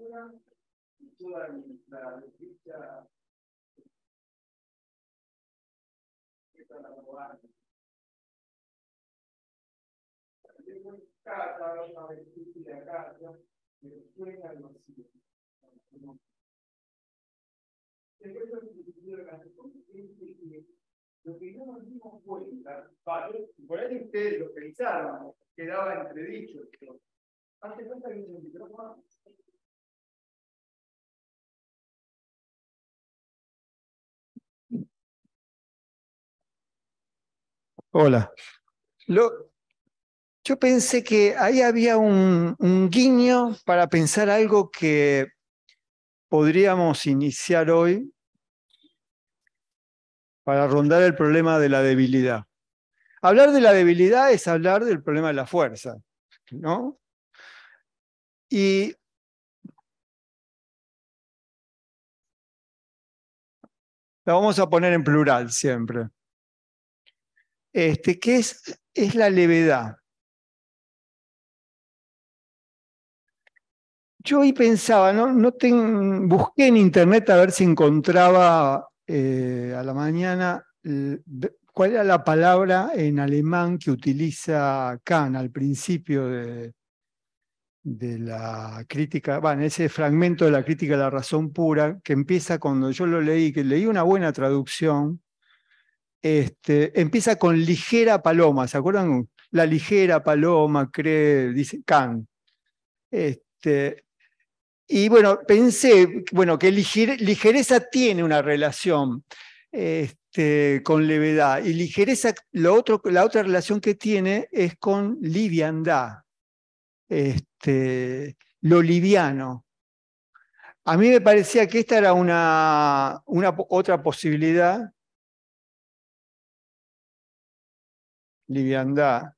y toda la dicha que está la casa, una vestida casa, pero suena al vacío. Después lo que lo que no nos dimos cuenta, vale, por ahí ustedes lo pensaron, quedaba entredicho esto. Hace falta que el micrófono Hola. yo pensé que ahí había un, un guiño para pensar algo que podríamos iniciar hoy para rondar el problema de la debilidad. Hablar de la debilidad es hablar del problema de la fuerza, ¿no? Y la vamos a poner en plural siempre. Este, ¿Qué es, la levedad. Yo ahí pensaba, no, busqué en internet a ver si encontraba eh, a la mañana cuál era la palabra en alemán que utiliza Kant al principio de, de la crítica, bueno, ese fragmento de la crítica de la razón pura, que empieza cuando yo lo leí, que leí una buena traducción, este, empieza con ligera paloma, ¿se acuerdan? La ligera paloma, cree, dice Kant. Este, y bueno, pensé bueno, que ligereza tiene una relación este, con levedad. Y ligereza, la otra relación que tiene es con liviandad, este, lo liviano. A mí me parecía que esta era una otra posibilidad liviandad.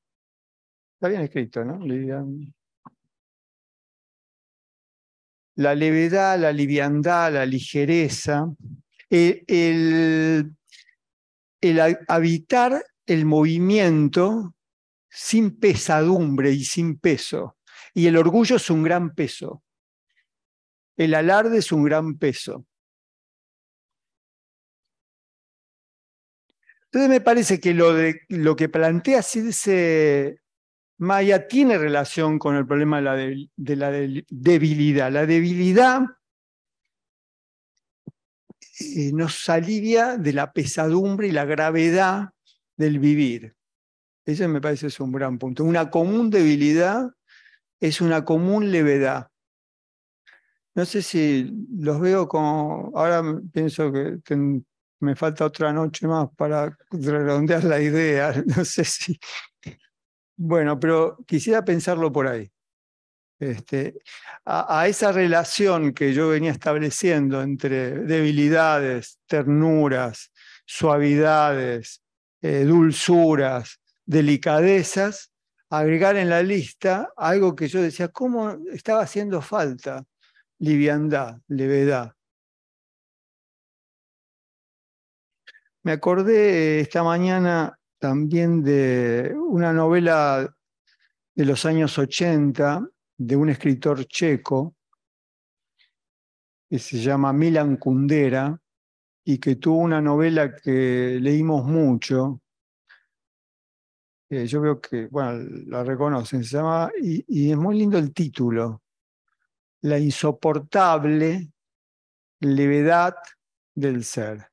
Está bien escrito, ¿no? La levedad, la liviandad, la ligereza, el, el habitar el movimiento sin pesadumbre y sin peso. Y el orgullo es un gran peso. El alarde es un gran peso. Entonces me parece que lo, de, lo que plantea Circe Maya tiene relación con el problema de la, debilidad. La debilidad eh, nos alivia de la pesadumbre y la gravedad del vivir. Eso me parece es un gran punto. Una común debilidad es una común levedad. No sé si los veo como, ahora pienso que me falta otra noche más para redondear la idea, no sé si... Bueno, pero quisiera pensarlo por ahí. Este, a, esa relación que yo venía estableciendo entre debilidades, ternuras, suavidades, eh, dulzuras, delicadezas, agregar en la lista algo que yo decía, ¿cómo estaba haciendo falta? Liviandad, levedad. Me acordé eh, esta mañana también de una novela de los años 80 de un escritor checo que se llama Milan Kundera y que tuvo una novela que leímos mucho. yo veo que, bueno, la reconocen, se llama, y es muy lindo el título, La insoportable levedad del ser.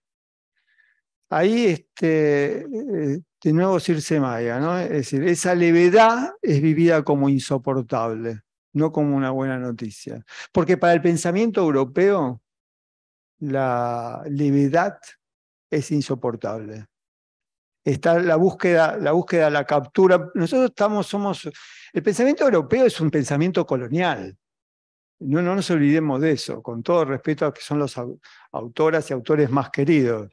Ahí, este, eh, de nuevo, Circe Maya, ¿no? Es decir, esa levedad es vivida como insoportable, no como una buena noticia. Porque para el pensamiento europeo, la levedad es insoportable. Está la búsqueda, la búsqueda, la captura. Nosotros estamos, somos. El pensamiento europeo es un pensamiento colonial. No, no nos olvidemos de eso, con todo respeto a que son los autoras y autores más queridos.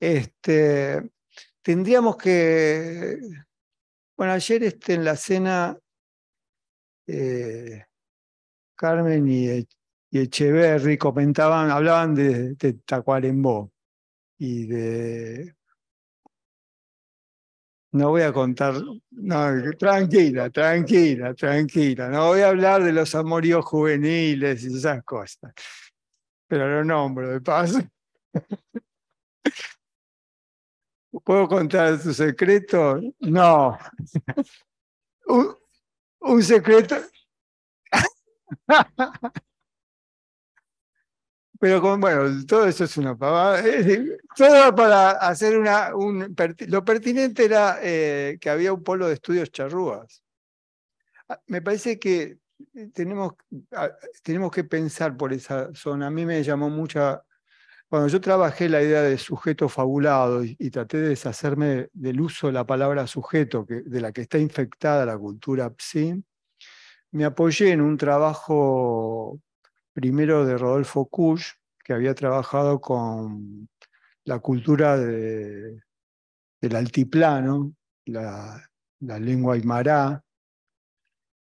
Este, tendríamos que, bueno, ayer este, en la cena, eh, Carmen y, e-, y, Echeverry comentaban, hablaban de, de Tacuarembó y de no voy a contar, no, tranquila, tranquila, tranquila, no voy a hablar de los amoríos juveniles y esas cosas, pero lo nombro de paso. ¿Puedo contar su secreto? No. un, secreto. Pero bueno, todo eso es una pavada. Todo para hacer una... Un, lo pertinente era eh, que había un polo de estudios charrúas. Ah, me parece que tenemos, ah, tenemos que pensar por esa zona. A mí me llamó mucha cuando yo trabajé la idea de sujeto fabulado y, traté de deshacerme del uso de la palabra sujeto, de la que está infectada la cultura psi, me apoyé en un trabajo primero de Rodolfo Kusch, que había trabajado con la cultura del altiplano, la, lengua aymara,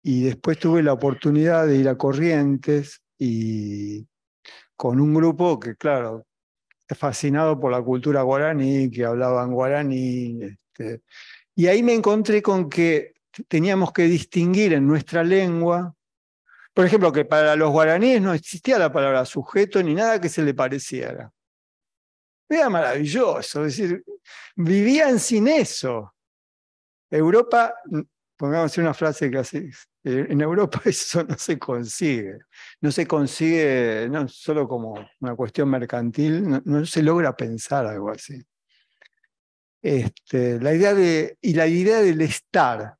y después tuve la oportunidad de ir a Corrientes y con un grupo que, claro, fascinado por la cultura guaraní, que hablaban guaraní. Este, y ahí me encontré con que teníamos que distinguir en nuestra lengua, por ejemplo, que para los guaraníes no existía la palabra sujeto ni nada que se le pareciera. Era maravilloso, decir, vivían sin eso. Europa, pongamos una frase que eh, en Europa eso no se consigue. No se consigue no solo como una cuestión mercantil, no, se logra pensar algo así. Este, la idea de, y la idea del estar,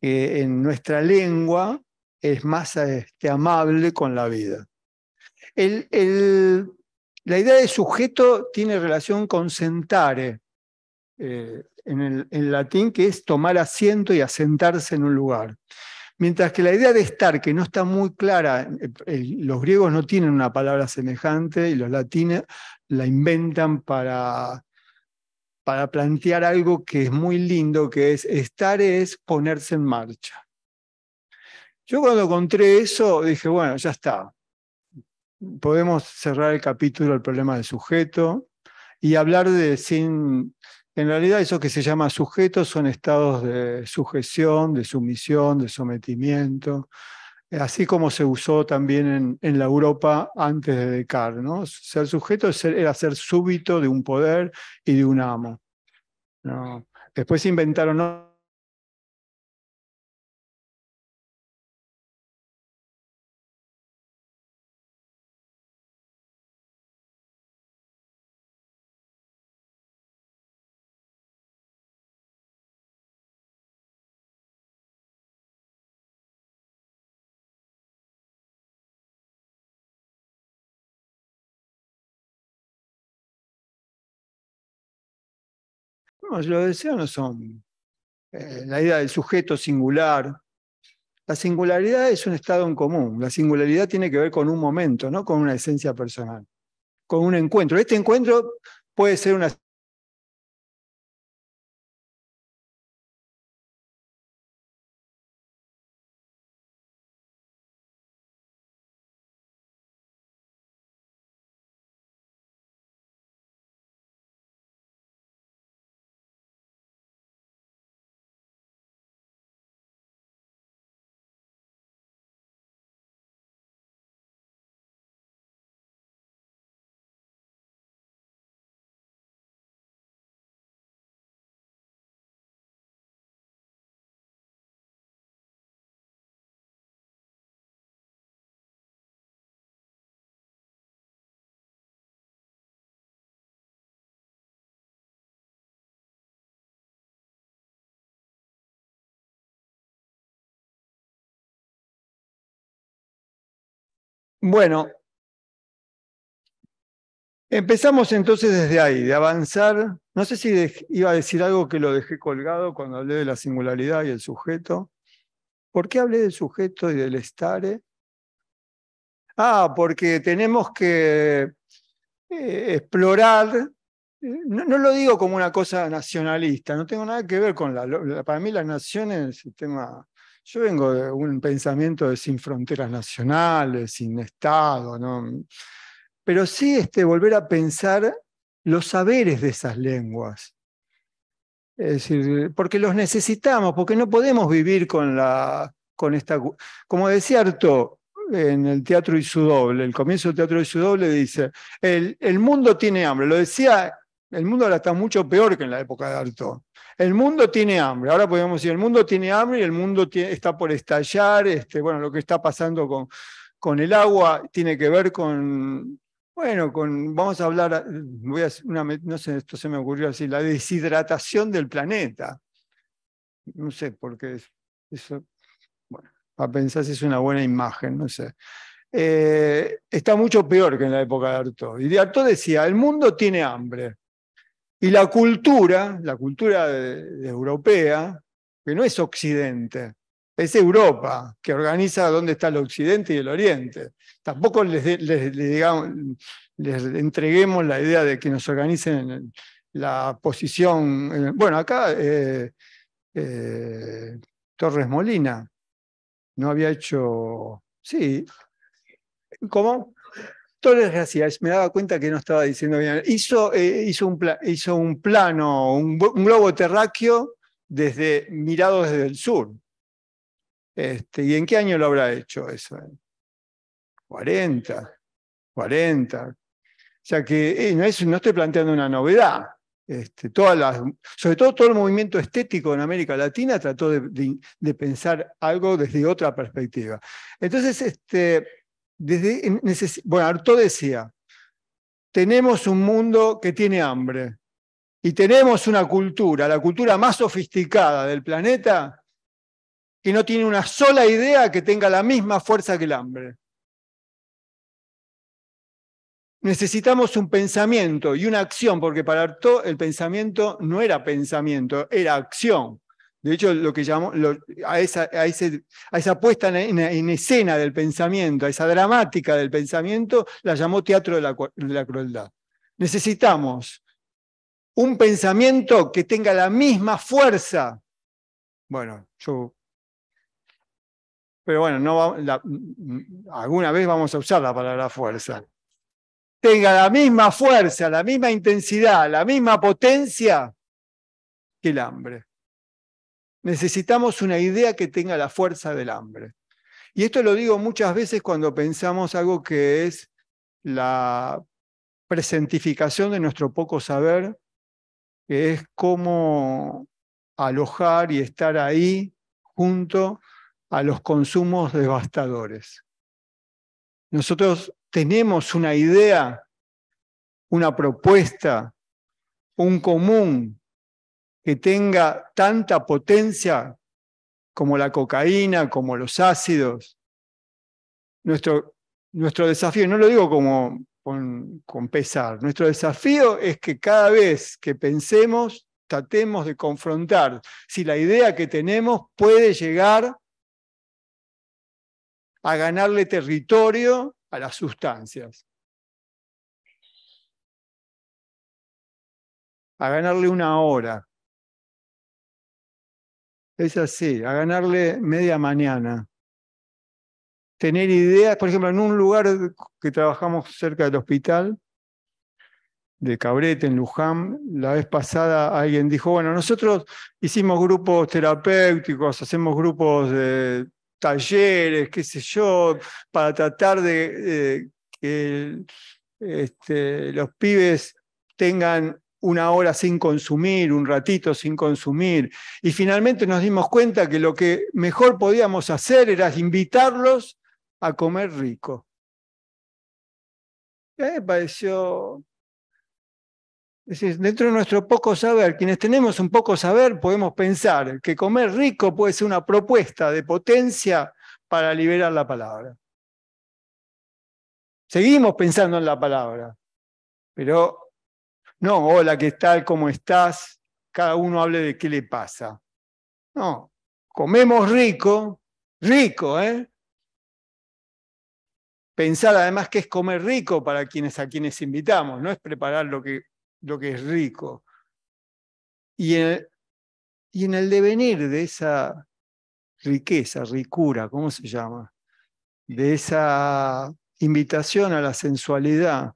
que en nuestra lengua es más este, amable con la vida. la idea de sujeto tiene relación con sentare, eh, eh en, el, latín, que es tomar asiento y asentarse en un lugar. Mientras que la idea de estar, que no está muy clara, los griegos no tienen una palabra semejante y los latines la inventan para, para plantear algo que es muy lindo, que es estar es ponerse en marcha. Yo cuando encontré eso dije, bueno, ya está. Podemos cerrar el capítulo del problema del sujeto y hablar de sin, en realidad eso que se llama sujeto son estados de sujeción, de sumisión, de sometimiento, eh, así como se usó también en, la Europa antes de Descartes. Ser sujeto era ser súbito de un poder y de un amo. ¿no? Después inventaron No, los deseos no son eh, la idea del sujeto singular. La singularidad es un estado en común. La singularidad tiene que ver con un momento, no con una esencia personal, con un encuentro. Este encuentro puede ser una Bueno, empezamos entonces desde ahí, de avanzar. No sé si iba a decir algo que lo dejé colgado cuando hablé de la singularidad y el sujeto. ¿Por qué hablé del sujeto y del estar? Ah, porque tenemos que eh, explorar, no, lo digo como una cosa nacionalista, no tengo nada que ver con la... Para mí las naciones es el sistema... Yo vengo de un pensamiento de sin fronteras nacionales, sin Estado, pero sí este, volver a pensar los saberes de esas lenguas. Es decir, porque los necesitamos, porque no podemos vivir con, con esta... Como decía Artaud en el Teatro y su doble, el comienzo del Teatro y su doble dice, el, el mundo tiene hambre, lo decía, el mundo ahora está mucho peor que en la época de Arto. El mundo tiene hambre, ahora podemos decir, el mundo tiene hambre y el mundo está por estallar, este, bueno, lo que está pasando con, el agua tiene que ver con, bueno, con, vamos a hablar, voy a, no sé, esto se me ocurrió así, la deshidratación del planeta. No sé, porque eso, bueno, para pensar si es una buena imagen, no sé. Eh, está mucho peor que en la época de Artaud. Y de Artaud decía, el mundo tiene hambre. Y la cultura, la cultura europea, que no es Occidente, es Europa, que organiza dónde está el Occidente y el Oriente. Tampoco les, entreguemos la idea de que nos organicen la posición. Eh, bueno, acá eh, eh, Torres Molina no había hecho. Sí. ¿Cómo? me daba cuenta que no estaba diciendo bien. Hizo, eh, un, plano, un, globo terráqueo desde, mirado desde el sur. Este, ¿Y en qué año lo habrá hecho eso? 40, 40. O sea que eh, no, estoy planteando una novedad. Este, todas sobre todo todo el movimiento estético en América Latina trató de, de pensar algo desde otra perspectiva. Entonces, este, bueno, Artaud decía, tenemos un mundo que tiene hambre y tenemos una cultura, la cultura más sofisticada del planeta, que no tiene una sola idea que tenga la misma fuerza que el hambre. Necesitamos un pensamiento y una acción, porque para Artaud el pensamiento no era pensamiento, era acción. De hecho, lo que a, esa, ese, a, esa puesta en, escena del pensamiento, a esa dramática del pensamiento, la llamó teatro de la, crueldad. Necesitamos un pensamiento que tenga la misma fuerza. Bueno, yo pero bueno, alguna vez vamos a usar la palabra fuerza. Tenga la misma fuerza, la misma intensidad, la misma potencia que el hambre. Necesitamos una idea que tenga la fuerza del hambre. Y esto lo digo muchas veces cuando pensamos algo que es la presentificación de nuestro poco saber, que es cómo alojar y estar ahí junto a los consumos devastadores. Nosotros tenemos una idea, una propuesta, un común que tenga tanta potencia como la cocaína, como los ácidos. Nuestro, desafío, no lo digo como con, con pesar, nuestro desafío es que cada vez que pensemos, tratemos de confrontar si la idea que tenemos puede llegar a ganarle territorio a las sustancias. A ganarle una hora es así, a ganarle media mañana. Tener ideas, por ejemplo, en un lugar que trabajamos cerca del hospital, de Cabrete, en Luján, la vez pasada alguien dijo, bueno, nosotros hicimos grupos terapéuticos, hacemos grupos de talleres, qué sé yo, para tratar de eh, que este, los pibes tengan una hora sin consumir, un ratito sin consumir. Y finalmente nos dimos cuenta que lo que mejor podíamos hacer era invitarlos a comer rico. a mí me pareció... dentro de nuestro poco saber, quienes tenemos un poco saber, podemos pensar que comer rico puede ser una propuesta de potencia para liberar la palabra. Seguimos pensando en la palabra, pero no, hola, ¿qué tal? ¿Cómo estás? Cada uno hable de qué le pasa. No, comemos rico, rico, ¿eh? Pensar además que es comer rico para quienes a quienes invitamos, no es preparar lo que, lo que es rico. Y y en el devenir de esa riqueza, ricura, ¿cómo se llama? De esa invitación a la sensualidad,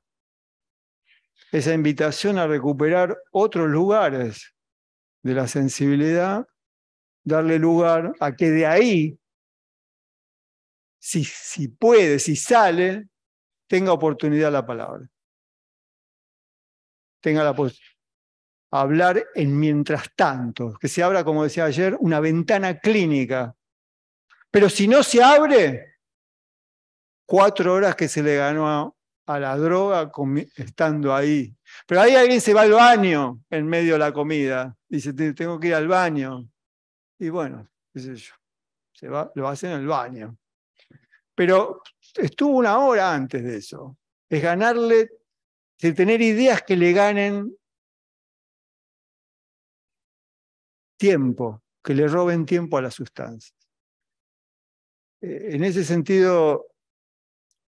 esa invitación a recuperar otros lugares de la sensibilidad, darle lugar a que de ahí, si, puede, si sale, tenga oportunidad la palabra. Tenga la posibilidad. Hablar en mientras tanto, que se abra, como decía ayer, una ventana clínica. Pero si no se abre, cuatro horas que se le ganó a a la droga estando ahí. Pero ahí alguien se va al baño en medio de la comida. Dice, tengo que ir al baño. Y bueno, qué yo, se va, lo hace en el baño. Pero estuvo una hora antes de eso. Es ganarle, es tener ideas que le ganen tiempo, que le roben tiempo a la sustancia eh, En ese sentido,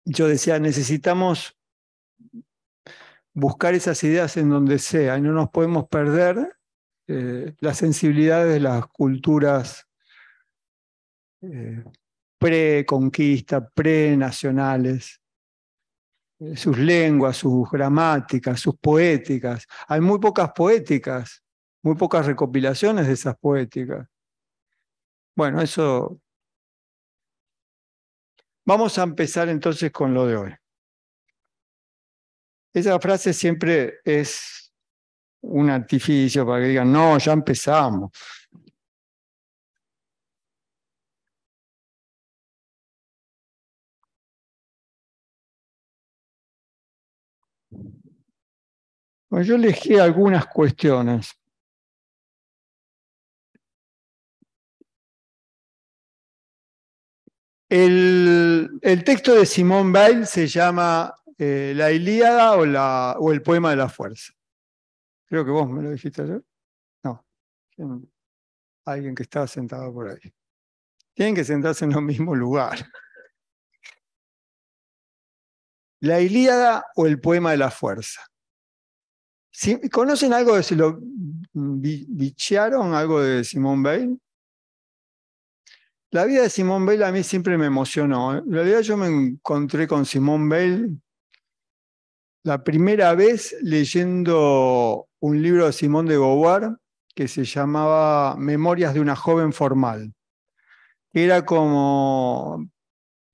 yo decía, necesitamos buscar esas ideas en donde sea y no nos podemos perder la eh, las sensibilidades de las culturas eh, pre-conquista, pre-nacionales, eh, sus lenguas, sus gramáticas, sus poéticas. Hay muy pocas poéticas, muy pocas recopilaciones de esas poéticas. Bueno, eso Vamos a empezar entonces con lo de hoy. Esa frase siempre es un artificio para que digan, no, ya empezamos. yo elegí algunas cuestiones El, texto de Simón Bale se llama eh, La Ilíada o, el poema de la fuerza. Creo que vos me lo dijiste ayer. No. Alguien que estaba sentado por ahí. Tienen que sentarse en los mismo lugar. La Ilíada o el poema de la fuerza. ¿Conocen algo de si lo algo de Simón Bale? La vida de Simón Bell a mí siempre me emocionó. En realidad yo me encontré con Simón Bell la primera vez leyendo un libro de Simón de Beauvoir que se llamaba Memorias de una joven formal. Era como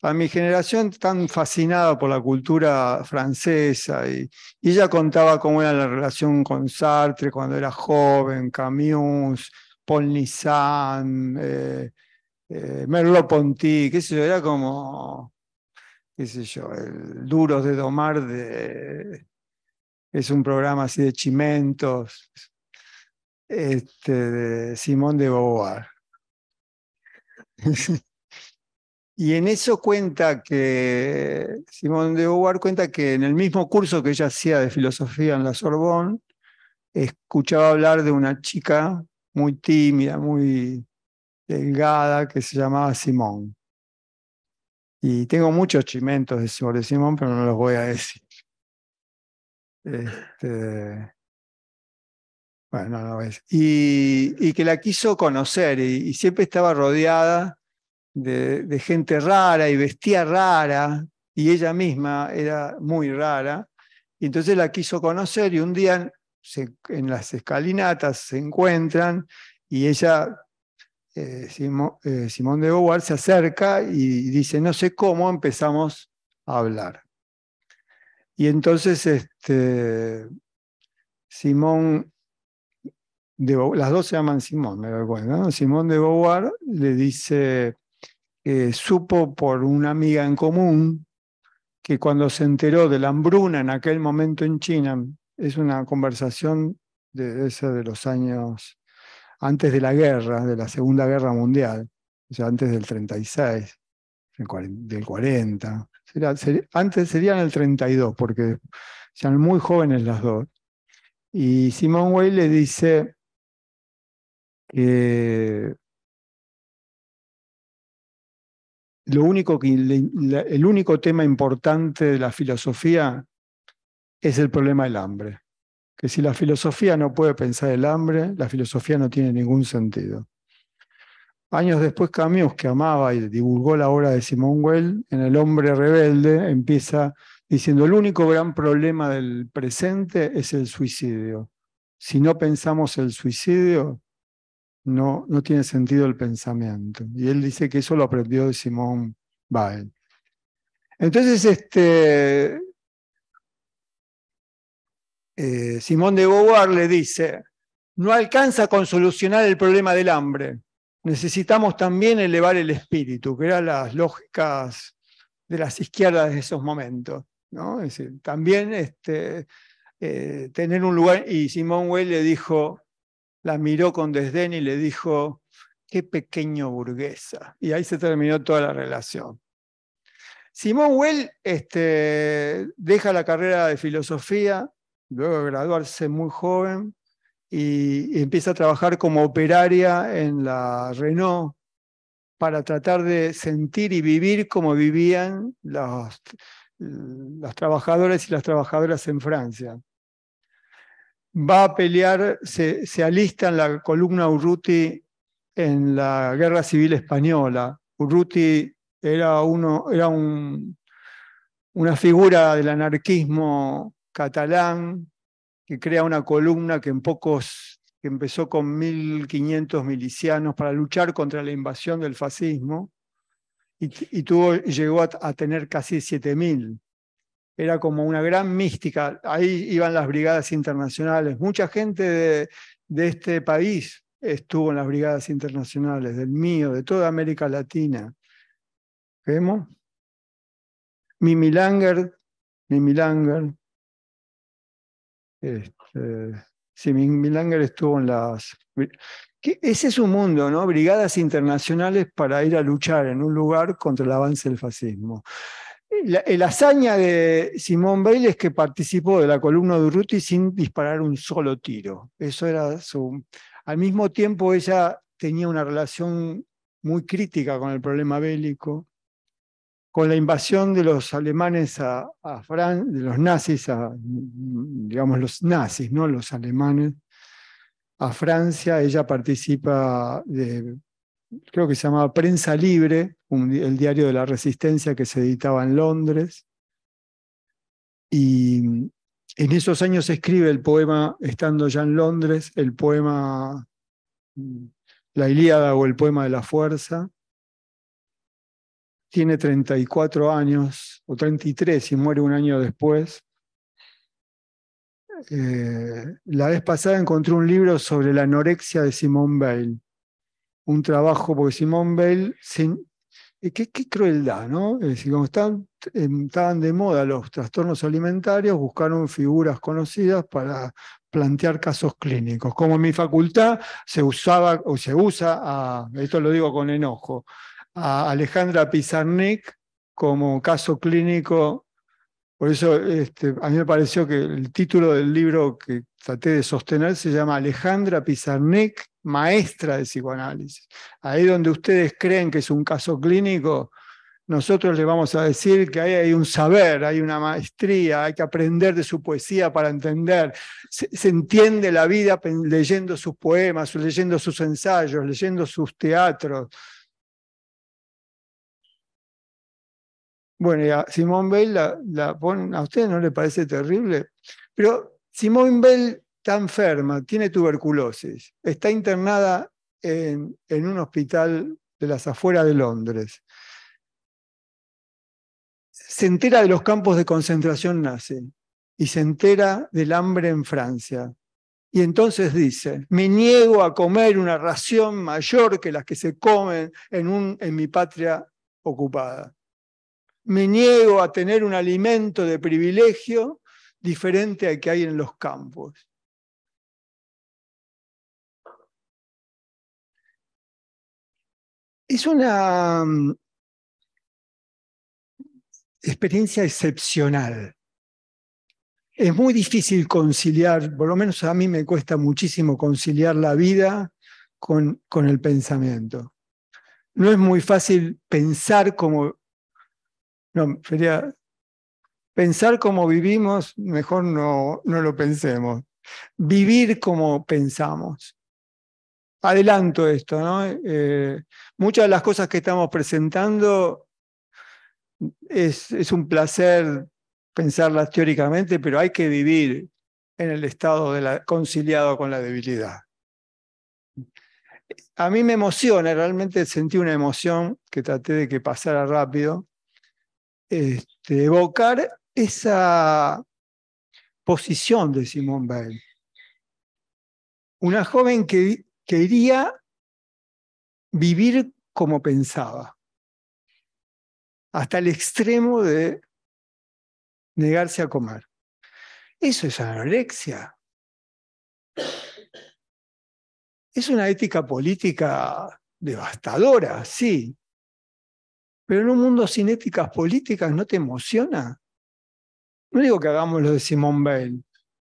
a mi generación tan fascinada por la cultura francesa y, ella contaba cómo era la relación con Sartre cuando era joven, Camus, Paul Nissan, eh, eh, Merlo Merleau-Ponty, qué sé yo, era como, qué sé yo, el Duros de Domar es un programa así de chimentos, este, de Simón de Beauvoir. y en eso cuenta que Simón de Beauvoir cuenta que en el mismo curso que ella hacía de filosofía en la Sorbonne, escuchaba hablar de una chica muy tímida, muy delgada que se llamaba Simón. Y tengo muchos chimentos sobre Simón, pero no los voy a decir. Este, bueno, no es. Y, y, que la quiso conocer y, siempre estaba rodeada de, gente rara y vestía rara y ella misma era muy rara. Y entonces la quiso conocer y un día en las escalinatas se encuentran y ella eh, eh, Simón de Beauvoir se acerca y dice, no sé cómo empezamos a hablar. Y entonces este, Simón, de las dos se llaman Simón, me Simón de Beauvoir le dice, eh, supo por una amiga en común que cuando se enteró de la hambruna en aquel momento en China, es una conversación de, esa de los años antes de la guerra, de la Segunda Guerra Mundial, o sea, antes del 36, del 40, sería, antes serían el 32, porque sean muy jóvenes las dos. Y Simone Weil le dice que lo único que, el único tema importante de la filosofía es el problema del hambre que si la filosofía no puede pensar el hambre, la filosofía no tiene ningún sentido. Años después, Camus, que amaba y divulgó la obra de Simón Weil, en El hombre rebelde, empieza diciendo, el único gran problema del presente es el suicidio. Si no pensamos el suicidio, no, no tiene sentido el pensamiento. Y él dice que eso lo aprendió de Simón Weil. Entonces, este, eh, Simón de Beauvoir le dice, no alcanza con solucionar el problema del hambre, necesitamos también elevar el espíritu, que eran las lógicas de las izquierdas de esos momentos. ¿no? también este, eh, tener un lugar, y Simón Weil le dijo, la miró con desdén y le dijo, qué pequeño burguesa. Y ahí se terminó toda la relación. Simón Weil este, deja la carrera de filosofía, luego de graduarse muy joven, y, empieza a trabajar como operaria en la Renault para tratar de sentir y vivir como vivían los, los trabajadores y las trabajadoras en Francia. Va a pelear, se, alista en la columna Urruti en la Guerra Civil Española. Urruti era, uno, era un, una figura del anarquismo catalán que crea una columna que en pocos, que empezó con 1.500 milicianos para luchar contra la invasión del fascismo y, tuvo, llegó a, tener casi 7.000. Era como una gran mística. Ahí iban las brigadas internacionales. Mucha gente de, este país estuvo en las brigadas internacionales, del mío, de toda América Latina. ¿Vemos? Mimi Langer, Mimi Langer, este, sí, Milanger estuvo en las... ese es un mundo, ¿no? Brigadas internacionales para ir a luchar en un lugar contra el avance del fascismo. La, hazaña de Simón Bale es que participó de la columna de Urruti sin disparar un solo tiro. Eso era su... Al mismo tiempo ella tenía una relación muy crítica con el problema bélico con la invasión de los alemanes a, Francia, de los nazis, a, digamos los nazis, ¿no? los alemanes, a Francia, ella participa de, creo que se llamaba Prensa Libre, el diario de la resistencia que se editaba en Londres. Y en esos años escribe el poema, estando ya en Londres, el poema mm, La Ilíada o el poema de la fuerza, tiene 34 años o 33 y muere un año después. Eh, la vez pasada encontré un libro sobre la anorexia de Simone Bale. Un trabajo, porque Simone Bale, sin, eh, qué, crueldad, ¿no? como em, estaban de moda los trastornos alimentarios, buscaron figuras conocidas para plantear casos clínicos. Como en mi facultad se usaba o se usa, esto lo digo con enojo, a Alejandra Pizarnik como caso clínico. Por eso este, a mí me pareció que el título del libro que traté de sostener se llama Alejandra Pizarnik, maestra de psicoanálisis. Ahí donde ustedes creen que es un caso clínico, nosotros les vamos a decir que ahí hay un saber, hay una maestría, hay que aprender de su poesía para entender. se entiende la vida leyendo sus poemas, leyendo sus ensayos, leyendo sus teatros. Bueno, y a Simone Bell, la, ¿a ustedes no le parece terrible? Pero Simone Bell está enferma, tiene tuberculosis, está internada en, un hospital de las afueras de Londres. Se entera de los campos de concentración nazi y se entera del hambre en Francia. Y entonces dice, me niego a comer una ración mayor que las que se comen en, un, en mi patria ocupada me niego a tener un alimento de privilegio diferente al que hay en los campos. Es una mm, experiencia excepcional. Es muy difícil conciliar, por lo menos a mí me cuesta muchísimo conciliar la vida con, con el pensamiento. No es muy fácil pensar como no, sería pensar como vivimos, mejor no, lo pensemos. Vivir como pensamos. Adelanto esto, ¿no? Eh, muchas de las cosas que estamos presentando es, es un placer pensarlas teóricamente, pero hay que vivir en el estado de la, conciliado con la debilidad. A mí me emociona, realmente sentí una emoción que traté de que pasara rápido, este, evocar esa posición de Simón Weil. Una joven que quería vivir como pensaba, hasta el extremo de negarse a comer. Eso es anorexia. Es una ética política devastadora, sí, pero en un mundo sin éticas políticas no te emociona. No digo que hagamos lo de Simón Bale,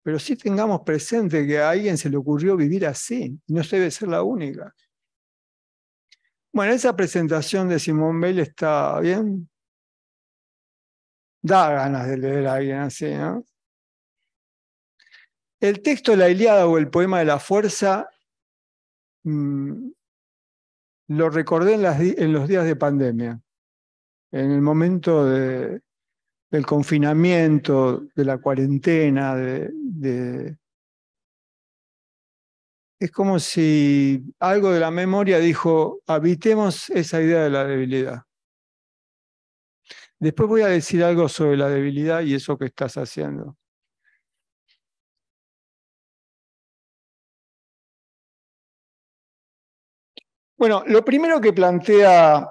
pero sí tengamos presente que a alguien se le ocurrió vivir así y no debe ser la única. Bueno, esa presentación de Simón Bale está bien. Da ganas de leer a alguien así, ¿no? El texto de la Iliada o el poema de la fuerza mm, lo recordé en los días de pandemia en el momento del confinamiento, de la cuarentena, de, es como si algo de la memoria dijo, habitemos esa idea de la debilidad. Después voy a decir algo sobre la debilidad y eso que estás haciendo. Bueno, lo primero que plantea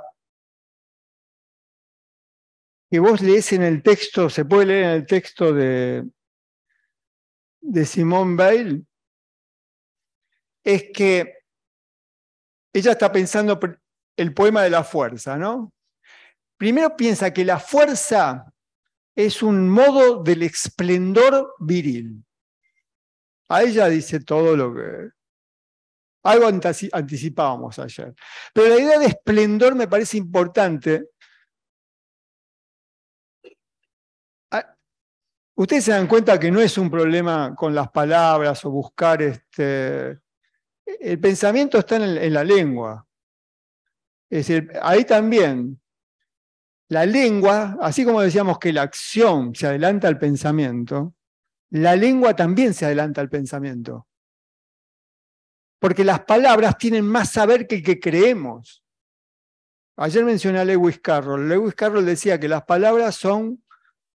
que vos lees en el texto, se puede leer en el texto de, de Simone Bale es que ella está pensando el poema de la fuerza, ¿no? Primero piensa que la fuerza es un modo del esplendor viril. A ella dice todo lo que... Algo anticipábamos ayer. Pero la idea de esplendor me parece importante Ustedes se dan cuenta que no es un problema con las palabras o buscar este... El pensamiento está en, la lengua. Es decir, ahí también la lengua, así como decíamos que la acción se adelanta al pensamiento, la lengua también se adelanta al pensamiento. Porque las palabras tienen más saber que el que creemos. Ayer mencioné a Lewis Carroll. Lewis Carroll decía que las palabras son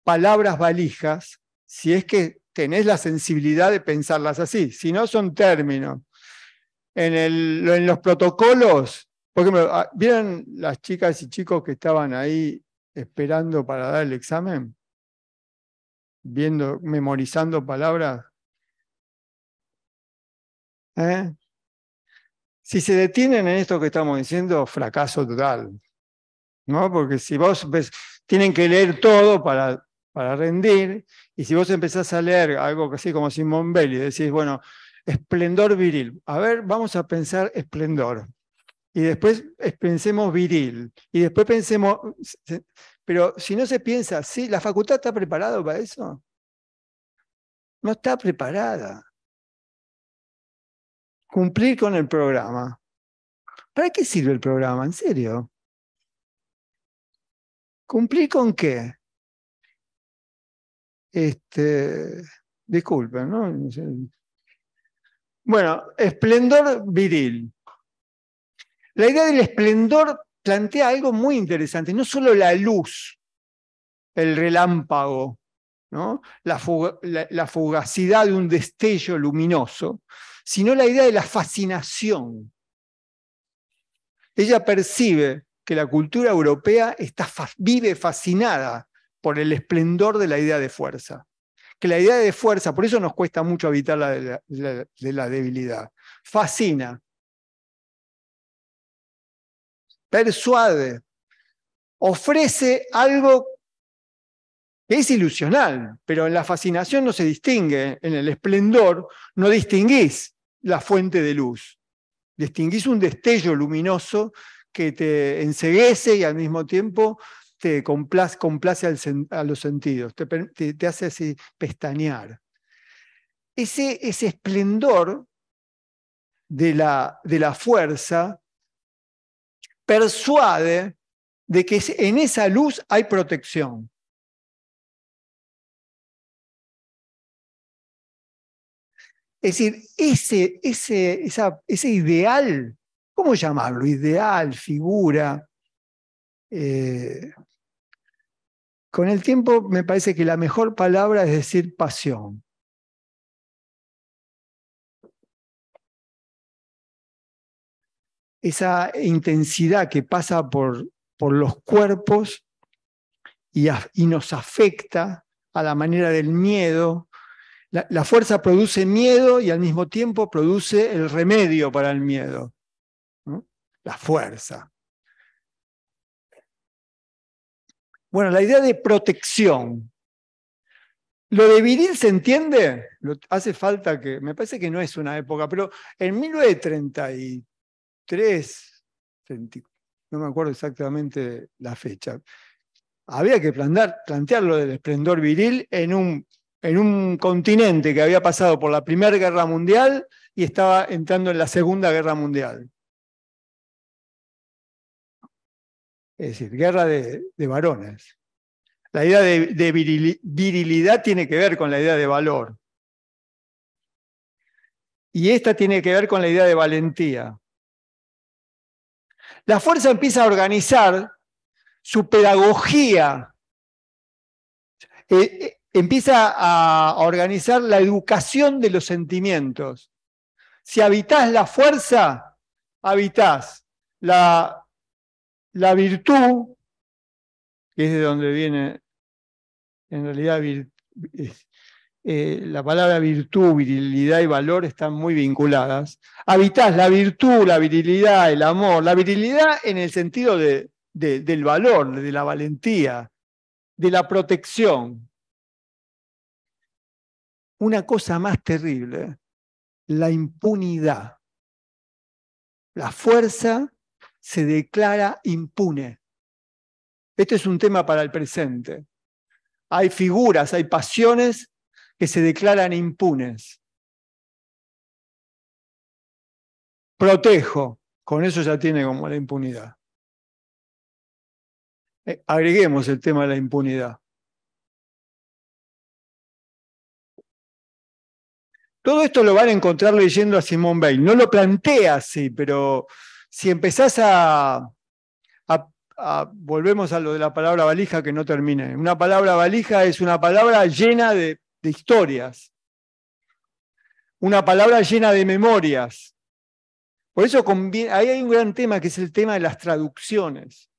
palabras valijas si es que tenés la sensibilidad de pensarlas así. Si no, son términos. En, el, en los protocolos, por ah, ¿vieron las chicas y chicos que estaban ahí esperando para dar el examen? Viendo, memorizando palabras. ¿Eh? Si se detienen en esto que estamos diciendo, fracaso total. ¿no? Porque si vos ves, tienen que leer todo para para rendir, y si vos empezás a leer algo así como Simón y decís, bueno, esplendor viril, a ver, vamos a pensar esplendor, y después pensemos viril, y después pensemos, pero si no se piensa si ¿la facultad está preparada para eso? No está preparada. Cumplir con el programa. ¿Para qué sirve el programa? En serio. ¿Cumplir con qué? Este, disculpen, ¿no? Bueno, esplendor viril. La idea del esplendor plantea algo muy interesante, no solo la luz, el relámpago, ¿no? la, la fugacidad de un destello luminoso, sino la idea de la fascinación. Ella percibe que la cultura europea está, vive fascinada por el esplendor de la idea de fuerza. Que la idea de fuerza, por eso nos cuesta mucho evitar la de la, debilidad, fascina, persuade, ofrece algo que es ilusional, pero en la fascinación no se distingue, en el esplendor no distinguís la fuente de luz, distinguís un destello luminoso que te enseguece y al mismo tiempo te complace, a los sentidos, te, hace así pestañear. Ese, esplendor de la, fuerza persuade de que en esa luz hay protección. Es decir, ese, ese, ideal, ¿cómo llamarlo? Ideal, figura, eh, con el tiempo me parece que la mejor palabra es decir pasión. Esa intensidad que pasa por, los cuerpos y, nos afecta a la manera del miedo. La, fuerza produce miedo y al mismo tiempo produce el remedio para el miedo. La fuerza. Bueno, la idea de protección. Lo de viril se entiende, hace falta que, me parece que no es una época, pero en 1933, no me acuerdo exactamente la fecha, había que plantar, plantear lo del esplendor viril en un, en un continente que había pasado por la Primera Guerra Mundial y estaba entrando en la Segunda Guerra Mundial. Es decir, guerra de, varones. La idea de, virilidad tiene que ver con la idea de valor. Y esta tiene que ver con la idea de valentía. La fuerza empieza a organizar su pedagogía, e, e, empieza a organizar la educación de los sentimientos. Si habitas la fuerza, habitas la la virtud, que es de donde viene, en realidad, eh, la palabra virtud, virilidad y valor están muy vinculadas. Habitás la virtud, la virilidad, el amor, la virilidad en el sentido del valor, de la valentía, de la protección. Una cosa más terrible, la impunidad, la fuerza se declara impune. Este es un tema para el presente. Hay figuras, hay pasiones que se declaran impunes. Protejo, con eso ya tiene como la impunidad. Eh, agreguemos el tema de la impunidad. Todo esto lo van a encontrar leyendo a Simón Bale. No lo plantea así, pero si empezás a, volvemos a lo de la palabra valija que no termine, una palabra valija es una palabra llena de, historias, una palabra llena de memorias. Por eso ahí hay un gran tema que es el tema de las traducciones.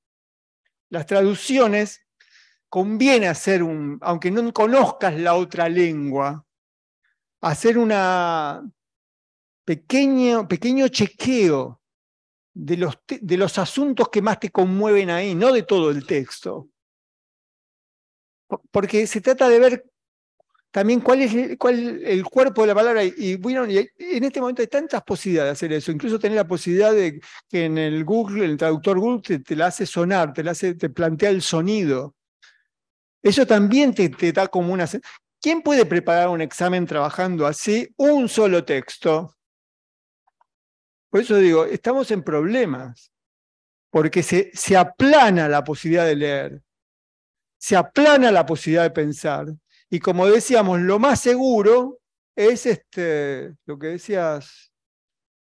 Las traducciones conviene hacer un, aunque no conozcas la otra lengua, hacer un pequeño chequeo de los, asuntos que más te conmueven ahí, no de todo el texto. Porque se trata de ver también cuál es el, cuerpo de la palabra. Y bueno, en este momento hay tantas posibilidades de hacer eso, incluso tener la posibilidad de que en el Google, el traductor Google, te, la hace sonar, te, hace, plantea el sonido. Eso también te, te da como una... ¿Quién puede preparar un examen trabajando así un solo texto? Por eso digo, estamos en problemas, porque se, aplana la posibilidad de leer, se aplana la posibilidad de pensar. Y como decíamos, lo más seguro es este, lo que decías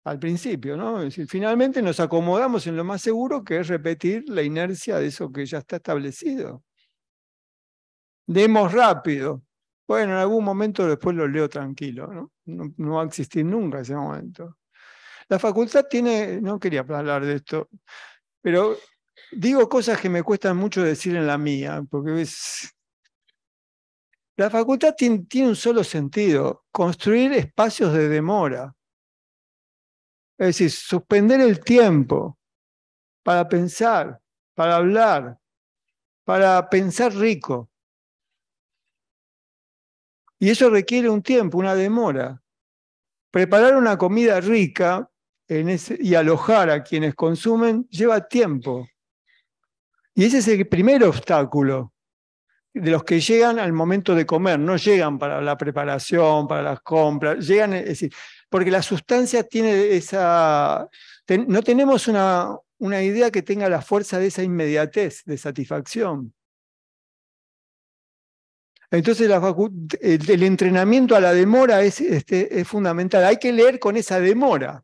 al principio, ¿no? Es decir, finalmente nos acomodamos en lo más seguro que es repetir la inercia de eso que ya está establecido. Demos rápido. Bueno, en algún momento después lo leo tranquilo, ¿no? No, no va a existir nunca ese momento. La facultad tiene, no quería hablar de esto, pero digo cosas que me cuestan mucho decir en la mía, porque La facultad tiene un solo sentido, construir espacios de demora. Es decir, suspender el tiempo para pensar, para hablar, para pensar rico. Y eso requiere un tiempo, una demora. Preparar una comida rica y alojar a quienes consumen lleva tiempo. Y ese es el primer obstáculo de los que llegan al momento de comer, no llegan para la preparación, para las compras, llegan, porque la sustancia tiene esa, no tenemos una, idea que tenga la fuerza de esa inmediatez, de satisfacción. Entonces el, entrenamiento a la demora este, es fundamental. Hay que leer con esa demora.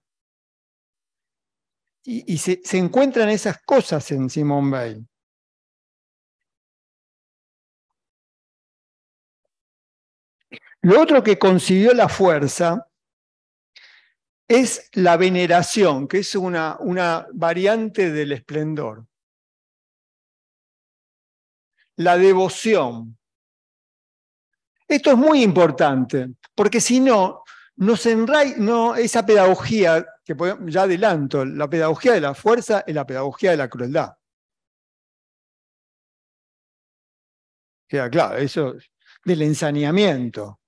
Y, se, encuentran esas cosas en Simón Bay. Lo otro que concibió la fuerza es la veneración, que es una variante del esplendor. La devoción. Esto es muy importante, porque si no, esa pedagogía, que ya adelanto, la pedagogía de la fuerza es la pedagogía de la crueldad. Queda claro, eso del ensaneamiento,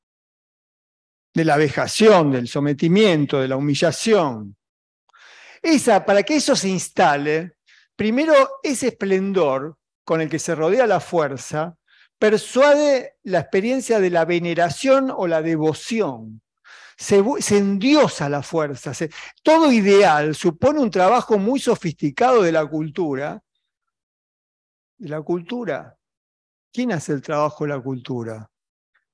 de la vejación, del sometimiento, de la humillación. Esa, para que eso se instale, primero ese esplendor con el que se rodea la fuerza persuade la experiencia de la veneración o la devoción se, endiosa la fuerza. todo ideal supone un trabajo muy sofisticado de la cultura. la cultura. ¿Quién hace el trabajo de la cultura?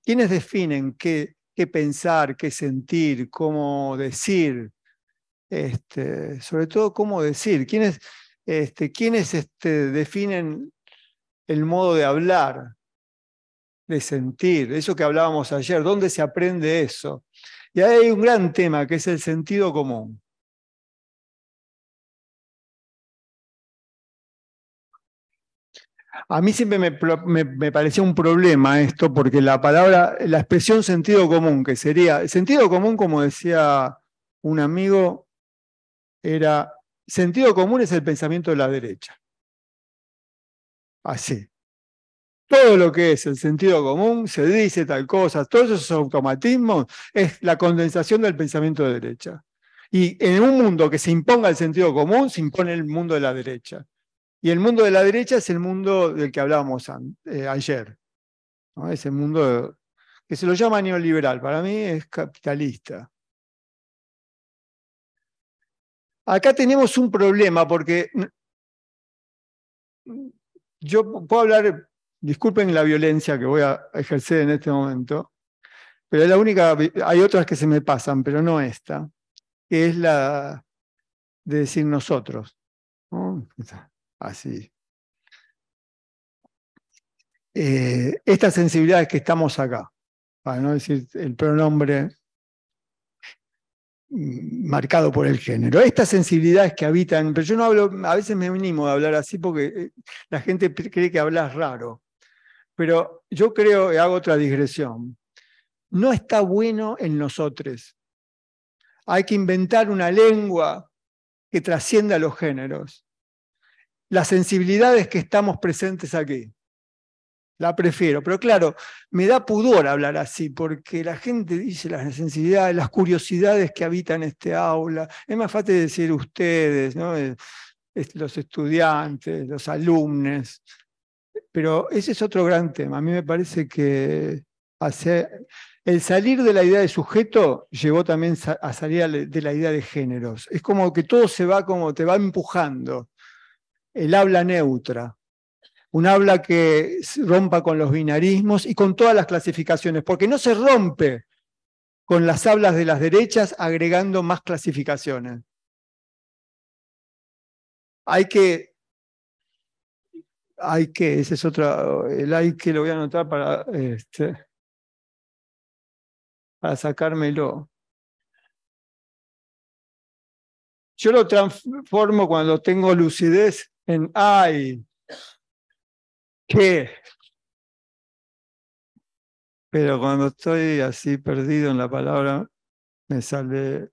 ¿Quiénes definen qué, qué pensar, qué sentir, cómo decir? Este, sobre todo cómo decir. ¿Quiénes, este, ¿quiénes este, definen el modo de hablar, de sentir? Eso que hablábamos ayer, ¿dónde se aprende eso? Y ahí hay un gran tema que es el sentido común. A mí siempre me, me, un problema esto, porque la palabra, la expresión sentido común, que sería, sentido común, como decía un amigo, era, sentido común es el pensamiento de la derecha. Así todo lo que es el sentido común, se dice tal cosa, todos esos automatismos es la condensación del pensamiento de derecha. Y en un mundo que se imponga el sentido común, se impone el mundo de la derecha. Y el mundo de la derecha es el mundo del que hablábamos eh, ayer. ¿no? Ese mundo que se lo llama neoliberal, para mí es capitalista. Acá tenemos un problema porque yo puedo hablar disculpen la violencia que voy a ejercer en este momento, pero la única, hay otras que se me pasan, pero no esta, que es la de decir nosotros. Así. Eh, esta sensibilidad que estamos acá, para no decir el pronombre mm, marcado por el género. Estas sensibilidades que habitan, pero yo no hablo, a veces me animo a hablar así porque eh, la gente cree que hablas raro. Pero yo creo, y hago otra digresión, no está bueno en nosotros. Hay que inventar una lengua que trascienda los géneros. Las sensibilidades que estamos presentes aquí. La prefiero, pero claro, me da pudor hablar así, porque la gente dice las sensibilidades, las curiosidades que habitan este aula. Es más fácil decir ustedes, eh, los estudiantes, los alumnos, pero ese es otro gran tema. A mí me parece que el salir de la idea de sujeto llevó también a salir de la idea de géneros. Es como que todo se va como te va empujando. El habla neutra. Un habla que rompa con los binarismos y con todas las clasificaciones, porque no se rompe con las hablas de las derechas agregando más clasificaciones. Hay que hay que, ese es otra, el hay que lo voy a anotar para, este, para sacármelo. Yo lo transformo cuando tengo lucidez en ay, que Pero cuando estoy así perdido en la palabra, me sale,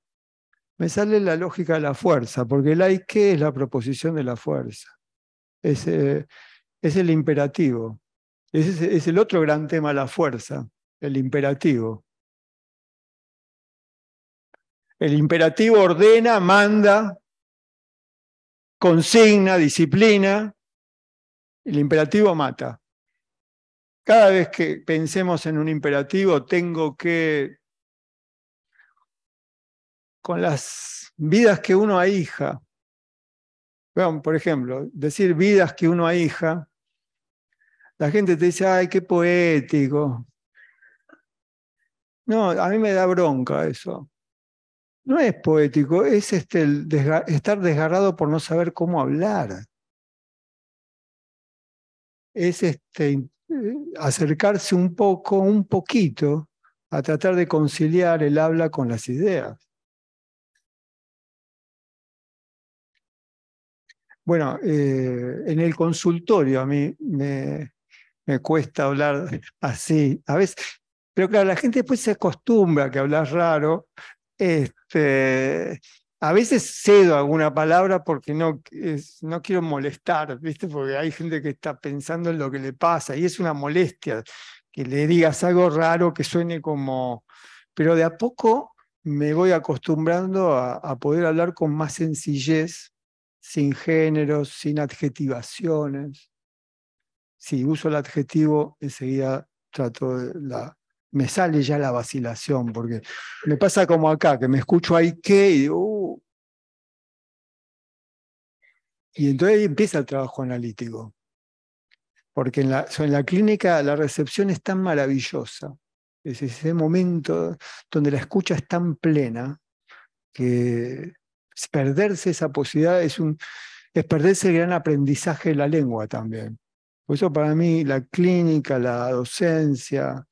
me sale la lógica de la fuerza, porque el hay que es la proposición de la fuerza. Es, es el imperativo. es el otro gran tema, la fuerza, el imperativo. El imperativo ordena, manda, consigna, disciplina. El imperativo mata. Cada vez que pensemos en un imperativo, tengo que, con las vidas que uno ahija, por ejemplo, decir vidas que uno ahija, la gente te dice, ay, qué poético. No, a mí me da bronca eso. No es poético, es este, estar desgarrado por no saber cómo hablar. Es este, eh, acercarse un poco, un poquito, a tratar de conciliar el habla con las ideas. Bueno, eh, en el consultorio a mí me, cuesta hablar así. A veces, pero claro, la gente después se acostumbra a que hablas raro. Este, a veces cedo alguna palabra porque no, no quiero molestar, ¿viste? Porque hay gente que está pensando en lo que le pasa y es una molestia que le digas algo raro que suene como. Pero de a poco me voy acostumbrando a poder hablar con más sencillez sin géneros, sin adjetivaciones. Si uso el adjetivo, enseguida trato de la... Me sale ya la vacilación, porque me pasa como acá, que me escucho ahí ¿qué? y uh". y entonces ahí empieza el trabajo analítico. Porque en la, en la clínica la recepción es tan maravillosa. Es ese momento donde la escucha es tan plena que perderse esa posibilidad es, un, es perderse el gran aprendizaje de la lengua también. Por eso para mí la clínica, la docencia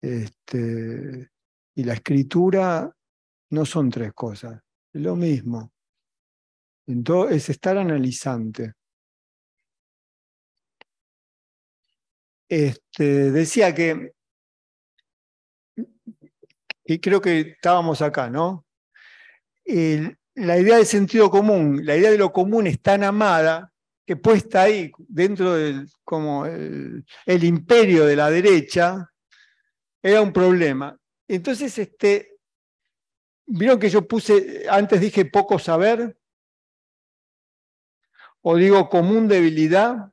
este, y la escritura no son tres cosas, es lo mismo. Entonces, es estar analizante. Este, decía que, y creo que estábamos acá, ¿no? la idea de sentido común, la idea de lo común es tan amada que puesta ahí dentro del como imperio de la derecha, era un problema. Entonces, este, vieron que yo puse, antes dije poco saber, o digo común debilidad.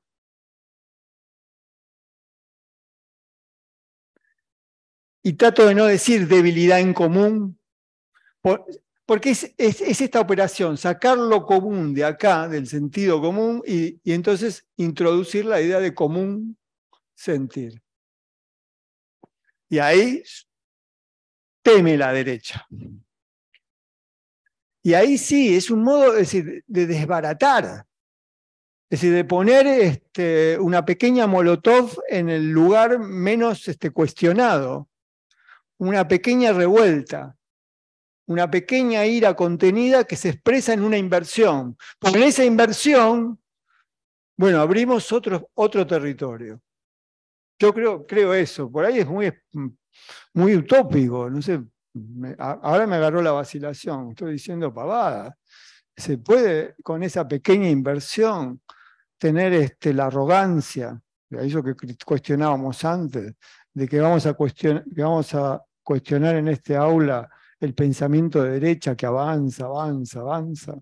Y trato de no decir debilidad en común, porque es, esta operación, sacar lo común de acá, del sentido común, y, entonces introducir la idea de común sentir. Y ahí teme la derecha. Y ahí sí, es un modo de desbaratar, es decir, de poner este, una pequeña molotov en el lugar menos este, cuestionado, una pequeña revuelta una pequeña ira contenida que se expresa en una inversión. Porque en esa inversión, bueno, abrimos otro, otro territorio. Yo creo, creo eso. Por ahí es muy, muy utópico. No sé, ahora me agarró la vacilación. Estoy diciendo pavada. Se puede con esa pequeña inversión tener este, la arrogancia, eso que cuestionábamos antes, de que vamos a, que vamos a cuestionar en este aula el pensamiento de derecha que avanza, avanza, avanza.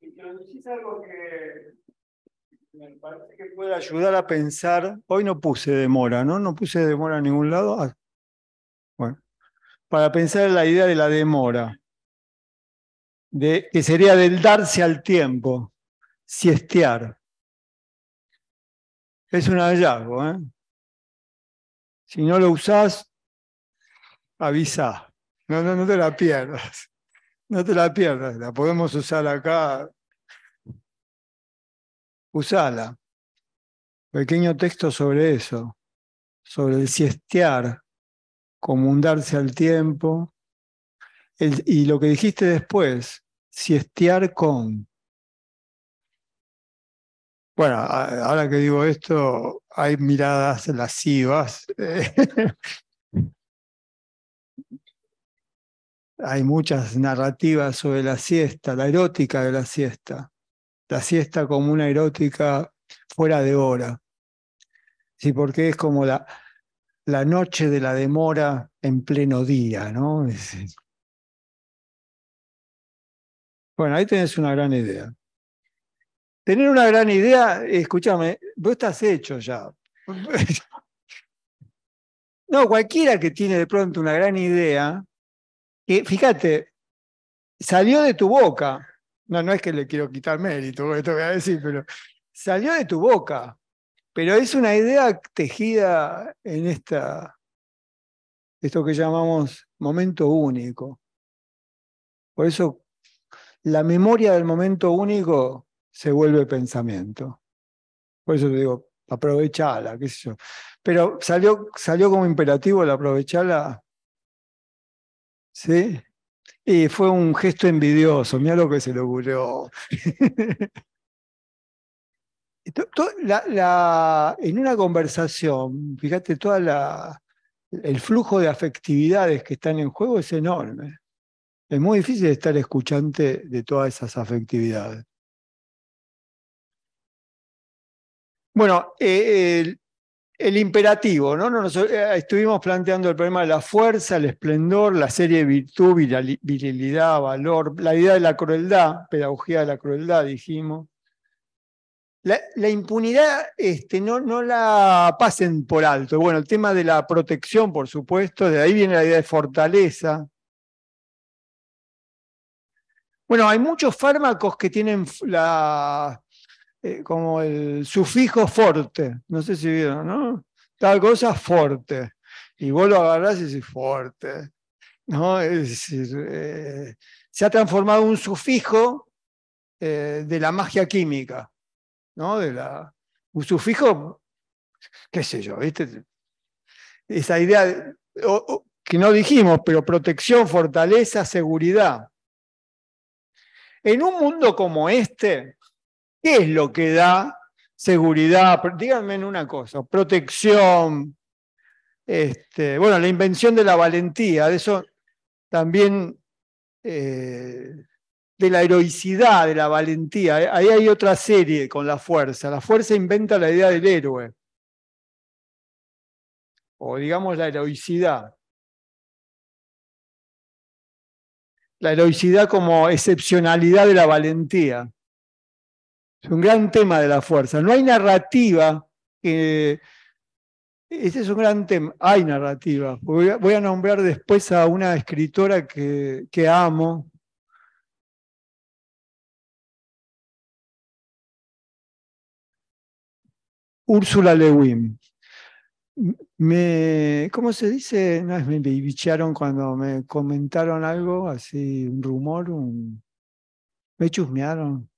introducís eh, algo que me parece que puede ayudar a pensar. Hoy no puse demora, ¿no? No puse demora en ningún lado. Ah, bueno, para pensar en la idea de la demora, de, que sería del darse al tiempo, siestear. Es un hallazgo, ¿eh? Si no lo usás, avisa. no te la pierdas. No te la pierdas, la podemos usar acá. Usala. Pequeño texto sobre eso, sobre el siestear, comundarse al tiempo. El, y lo que dijiste después, siestear con. Bueno, ahora que digo esto, hay miradas lascivas eh, hay muchas narrativas sobre la siesta, la erótica de la siesta, la siesta como una erótica fuera de hora, sí, porque es como la, la noche de la demora en pleno día, ¿no? bueno, ahí tenés una gran idea. Tener una gran idea, escúchame, vos estás hecho ya. No, cualquiera que tiene de pronto una gran idea, fíjate, salió de tu boca. No, no es que le quiero quitar mérito, esto voy a decir, pero salió de tu boca. Pero es una idea tejida en esta, esto que llamamos momento único. Por eso la memoria del momento único se vuelve pensamiento. Por eso te digo, aprovechala, qué sé yo. Pero salió, salió como imperativo el aprovechala ¿Sí? fue un gesto envidioso, mira lo que se le ocurrió. en una conversación, fíjate, toda el flujo de afectividades que están en juego es enorme. Es muy difícil estar escuchante de todas esas afectividades. Bueno, eh, el imperativo, ¿no? Eh, estuvimos planteando el problema de la fuerza, el esplendor, la serie de virtud, virilidad, valor, la idea de la crueldad, pedagogía de la crueldad, dijimos. La, la impunidad este, no, no, la pasen por alto. Bueno, el tema de la protección, por supuesto, de ahí viene la idea de fortaleza. Bueno, hay muchos fármacos que tienen la, eh, como el sufijo fuerte, no sé si vieron, ¿no? Tal cosa fuerte Y vos lo agarrás y decís fuerte ¿no? Es decir, eh, se ha transformado un sufijo eh, de la magia química, ¿no? De un sufijo, qué sé yo, ¿viste? Esa idea que no dijimos, pero protección, fortaleza, seguridad. En un mundo como este, ¿Qué es lo que da seguridad? Díganme una cosa, protección. Este, bueno, la invención de la valentía, de eso también, eh, de la heroicidad, de la valentía. Eh, ahí hay otra serie con la fuerza. La fuerza inventa la idea del héroe, o digamos la heroicidad. La heroicidad como excepcionalidad de la valentía. Es un gran tema de la fuerza. No hay narrativa. ese es un gran tema. Hay narrativa. Voy a, nombrar después a una escritora que, que amo, Úrsula Lewin. Me, ¿Cómo se dice? No, me bicharon cuando me comentaron algo, así, un rumor, me chusmearon.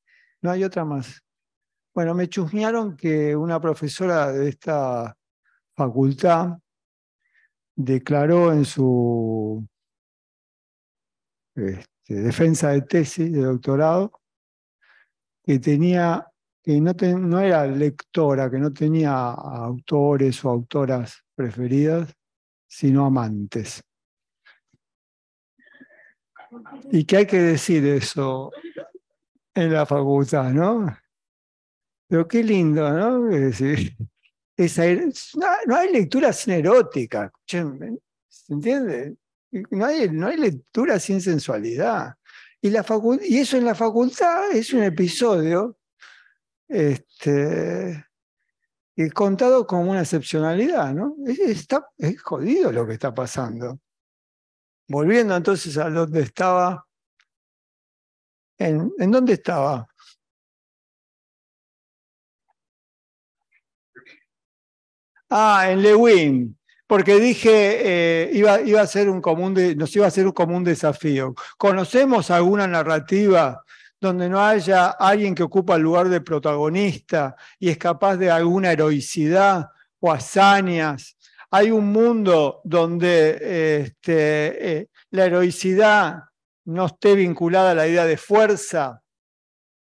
No hay otra más. Bueno, me chusmearon que una profesora de esta facultad declaró en su este, defensa de tesis de doctorado que tenía que no, no era lectora, que no tenía autores o autoras preferidas, sino amantes. Y qué hay que decir eso en la facultad, ¿no? Pero qué lindo, ¿no? Es decir, no, hay lectura sin erótica, ¿se entiende? No hay, no hay lectura sin sensualidad. Y, la y eso en la facultad es un episodio este, contado como una excepcionalidad, ¿no? Está, es jodido lo que está pasando. Volviendo entonces a donde estaba en, dónde estaba? Ah, en Lewin, porque dije eh, iba, iba a ser un común nos iba a ser un común desafío. ¿Conocemos alguna narrativa donde no haya alguien que ocupa el lugar de protagonista y es capaz de alguna heroicidad o hazañas? Hay un mundo donde este, eh, la heroicidad no esté vinculada a la idea de fuerza.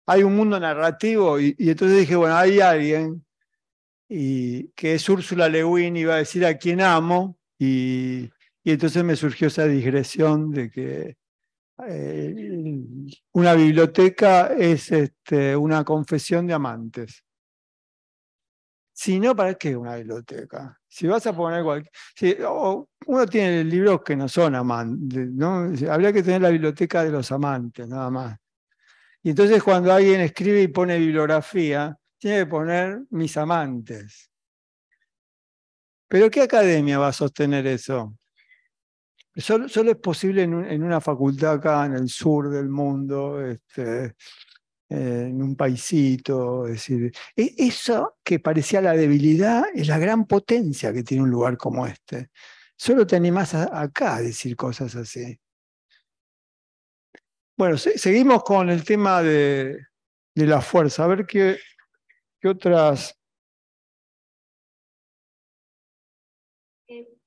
Hay un mundo narrativo y, entonces dije, bueno, hay alguien y, que es Úrsula Lewin, iba a decir a quién amo y, entonces me surgió esa digresión de que eh, una biblioteca es este, una confesión de amantes. Si no, ¿para qué una biblioteca? Si vas a poner cualquier... Si, uno tiene libros que no son amantes, ¿no? Habría que tener la biblioteca de los amantes, nada más. Y entonces cuando alguien escribe y pone bibliografía, tiene que poner mis amantes. Pero ¿qué academia va a sostener eso? Solo, es posible en, en, una facultad acá en el sur del mundo, este, eh, en un paisito, es decir, e-, eso que parecía la debilidad es la gran potencia que tiene un lugar como este. Solo te animás acá a decir cosas así. Bueno, seguimos con el tema de, de, la fuerza, a ver qué, qué otras... Eh,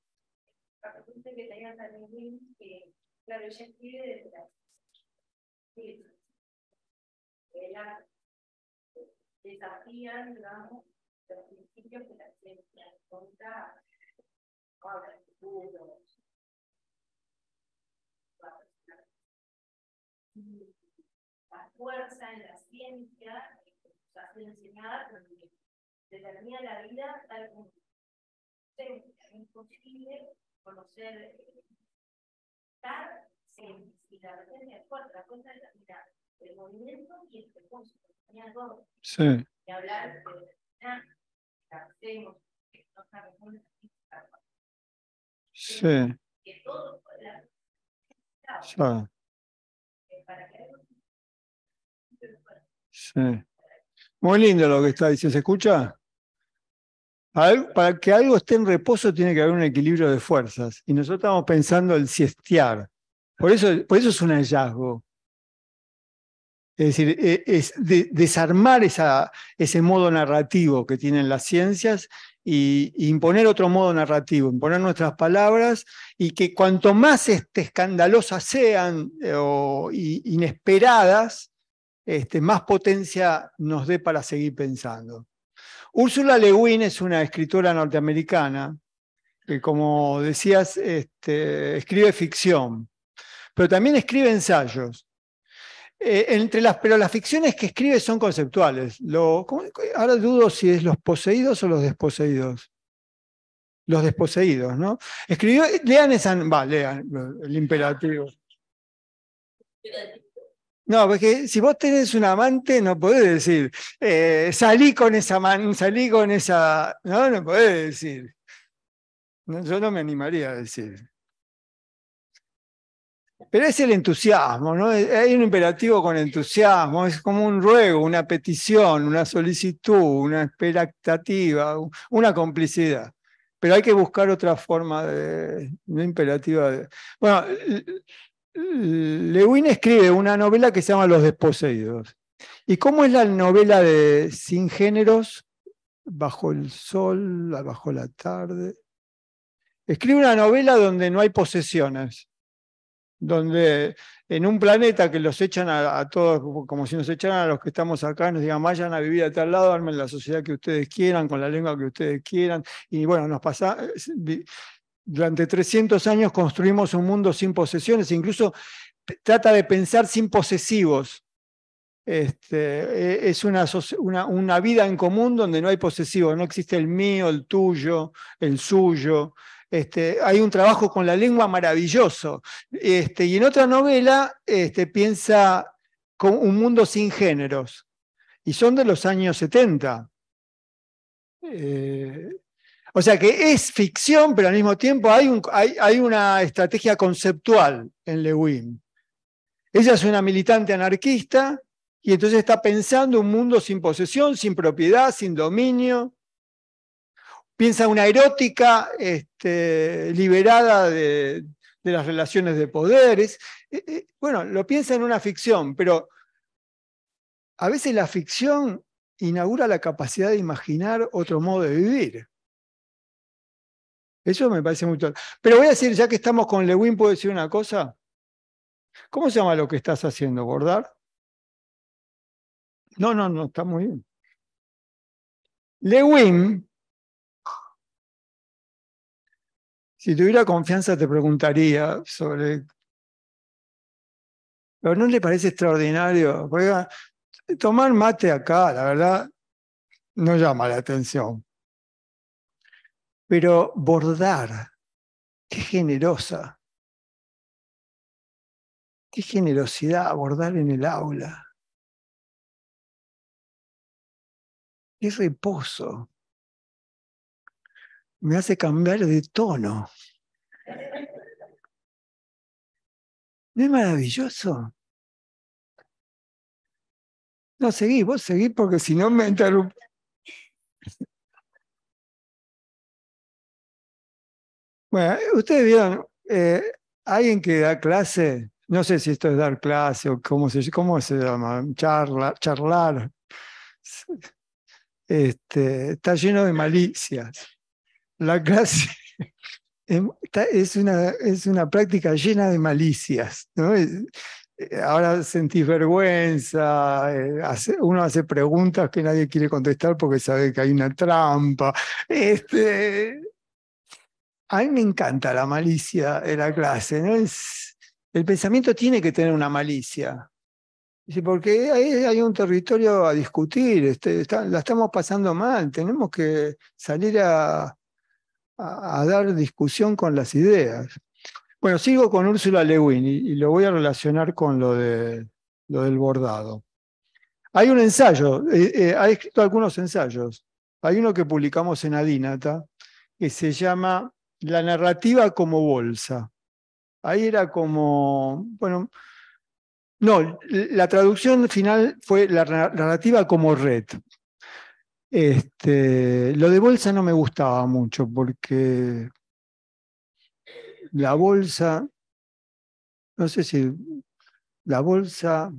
desafían, digamos, los principios de la ciencia contra ahora, el la fuerza en la ciencia que nos hace enseñar, porque determina la vida tal como es imposible conocer, estar eh, sin la presencia de la fuerza, la cuenta de la mirada el movimiento y el Sí. hablar la Sí. Que todo Sí. Muy lindo lo que está diciendo. ¿Se escucha? Para que algo esté en reposo tiene que haber un equilibrio de fuerzas. Y nosotros estamos pensando el siestear. Por eso, por eso es un hallazgo. Es decir, e, desarmar ese modo narrativo que tienen las ciencias y, imponer otro modo narrativo, imponer nuestras palabras y que cuanto más este, escandalosas sean eh, o inesperadas, este, más potencia nos dé para seguir pensando. Úrsula Lewin es una escritora norteamericana que, como decías, este, escribe ficción, pero también escribe ensayos. Eh, entre las, pero las ficciones que escribe son conceptuales. ahora dudo si es los poseídos o los desposeídos. Los desposeídos, ¿no? Escribió, lean esa, va, lean el imperativo. No, porque si vos tenés un amante, no podés decir, eh, salí con esa salí con esa, no, no podés decir. yo no me animaría a decir. Pero es el entusiasmo, Hay un imperativo con entusiasmo, es como un ruego, una petición, una solicitud, una expectativa, una complicidad. Pero hay que buscar otra forma de, imperativa. Bueno, Lewin escribe una novela que se llama Los Desposeídos. ¿Y cómo es la novela de Sin Géneros? Bajo el sol, bajo la tarde. Escribe una novela donde no hay posesiones donde en un planeta que los echan a, todos, como si nos echaran a los que estamos acá, nos digan, vayan a vivir a tal lado, armen la sociedad que ustedes quieran, con la lengua que ustedes quieran. Y bueno, nos pasa, durante 300 años construimos un mundo sin posesiones, incluso trata de pensar sin posesivos. Este, e, es una vida en común donde no hay posesivos, no existe el mío, el tuyo, el suyo, este, hay un trabajo con la lengua maravilloso. Este, y en otra novela este, piensa con un mundo sin géneros. Y son de los años 70. Eh, o sea que es ficción, pero al mismo tiempo hay, hay una estrategia conceptual en Lewin. Ella es una militante anarquista y entonces está pensando un mundo sin posesión, sin propiedad, sin dominio, Piensa una erótica este, liberada de, las relaciones de poderes. Eh, eh, bueno, lo piensa en una ficción, pero a veces la ficción inaugura la capacidad de imaginar otro modo de vivir. Eso me parece muy Pero voy a decir, ya que estamos con Lewin, ¿puedo decir una cosa? ¿Cómo se llama lo que estás haciendo, bordar? No, no, no, está muy bien. Lewin Si tuviera confianza te preguntaría sobre... Pero ¿no le parece extraordinario? Ah, tomar mate acá, la verdad, no llama la atención. Pero bordar, qué generosa. Qué generosidad bordar en el aula. Qué reposo me hace cambiar de tono. ¿No es maravilloso? No, seguí, vos seguí porque si no me interrumpo. Bueno, ustedes vieron, eh, alguien que da clase, no sé si esto es dar clase o cómo se, cómo se llama, Charla, charlar, este, está lleno de malicias la clase em, es una, es una práctica llena de malicias. ¿no? Eh, ahora sentís vergüenza, eh, uno hace preguntas que nadie quiere contestar porque sabe que hay una trampa. Este, a mí me encanta la malicia de la clase. ¿no? el pensamiento tiene que tener una malicia. Porque ahí hay un territorio a discutir, este, la estamos pasando mal, tenemos que salir a, a, dar discusión con las ideas. Bueno, sigo con Úrsula Lewin y, lo voy a relacionar con lo, lo del bordado. Hay un ensayo, eh, eh, ha escrito algunos ensayos. Hay uno que publicamos en Adinata que se llama La narrativa como bolsa. Ahí era como, bueno, no, la traducción final fue la narrativa como red. Este, lo de bolsa no me gustaba mucho porque la bolsa, no sé si la bolsa,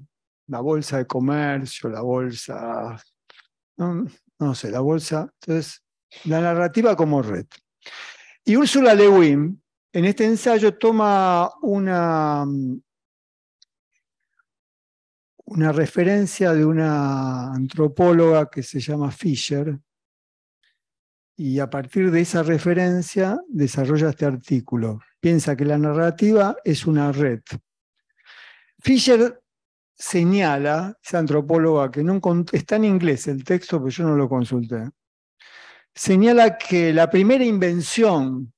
la bolsa de comercio, la bolsa, no, no sé, la bolsa, entonces la narrativa como red. Y Úrsula Lewin, en este ensayo, toma una, una referencia de una antropóloga que se llama Fisher, y a partir de esa referencia desarrolla este artículo. Piensa que la narrativa es una red. Fisher señala, esa antropóloga que no está en inglés el texto, pero yo no lo consulté, señala que la primera invención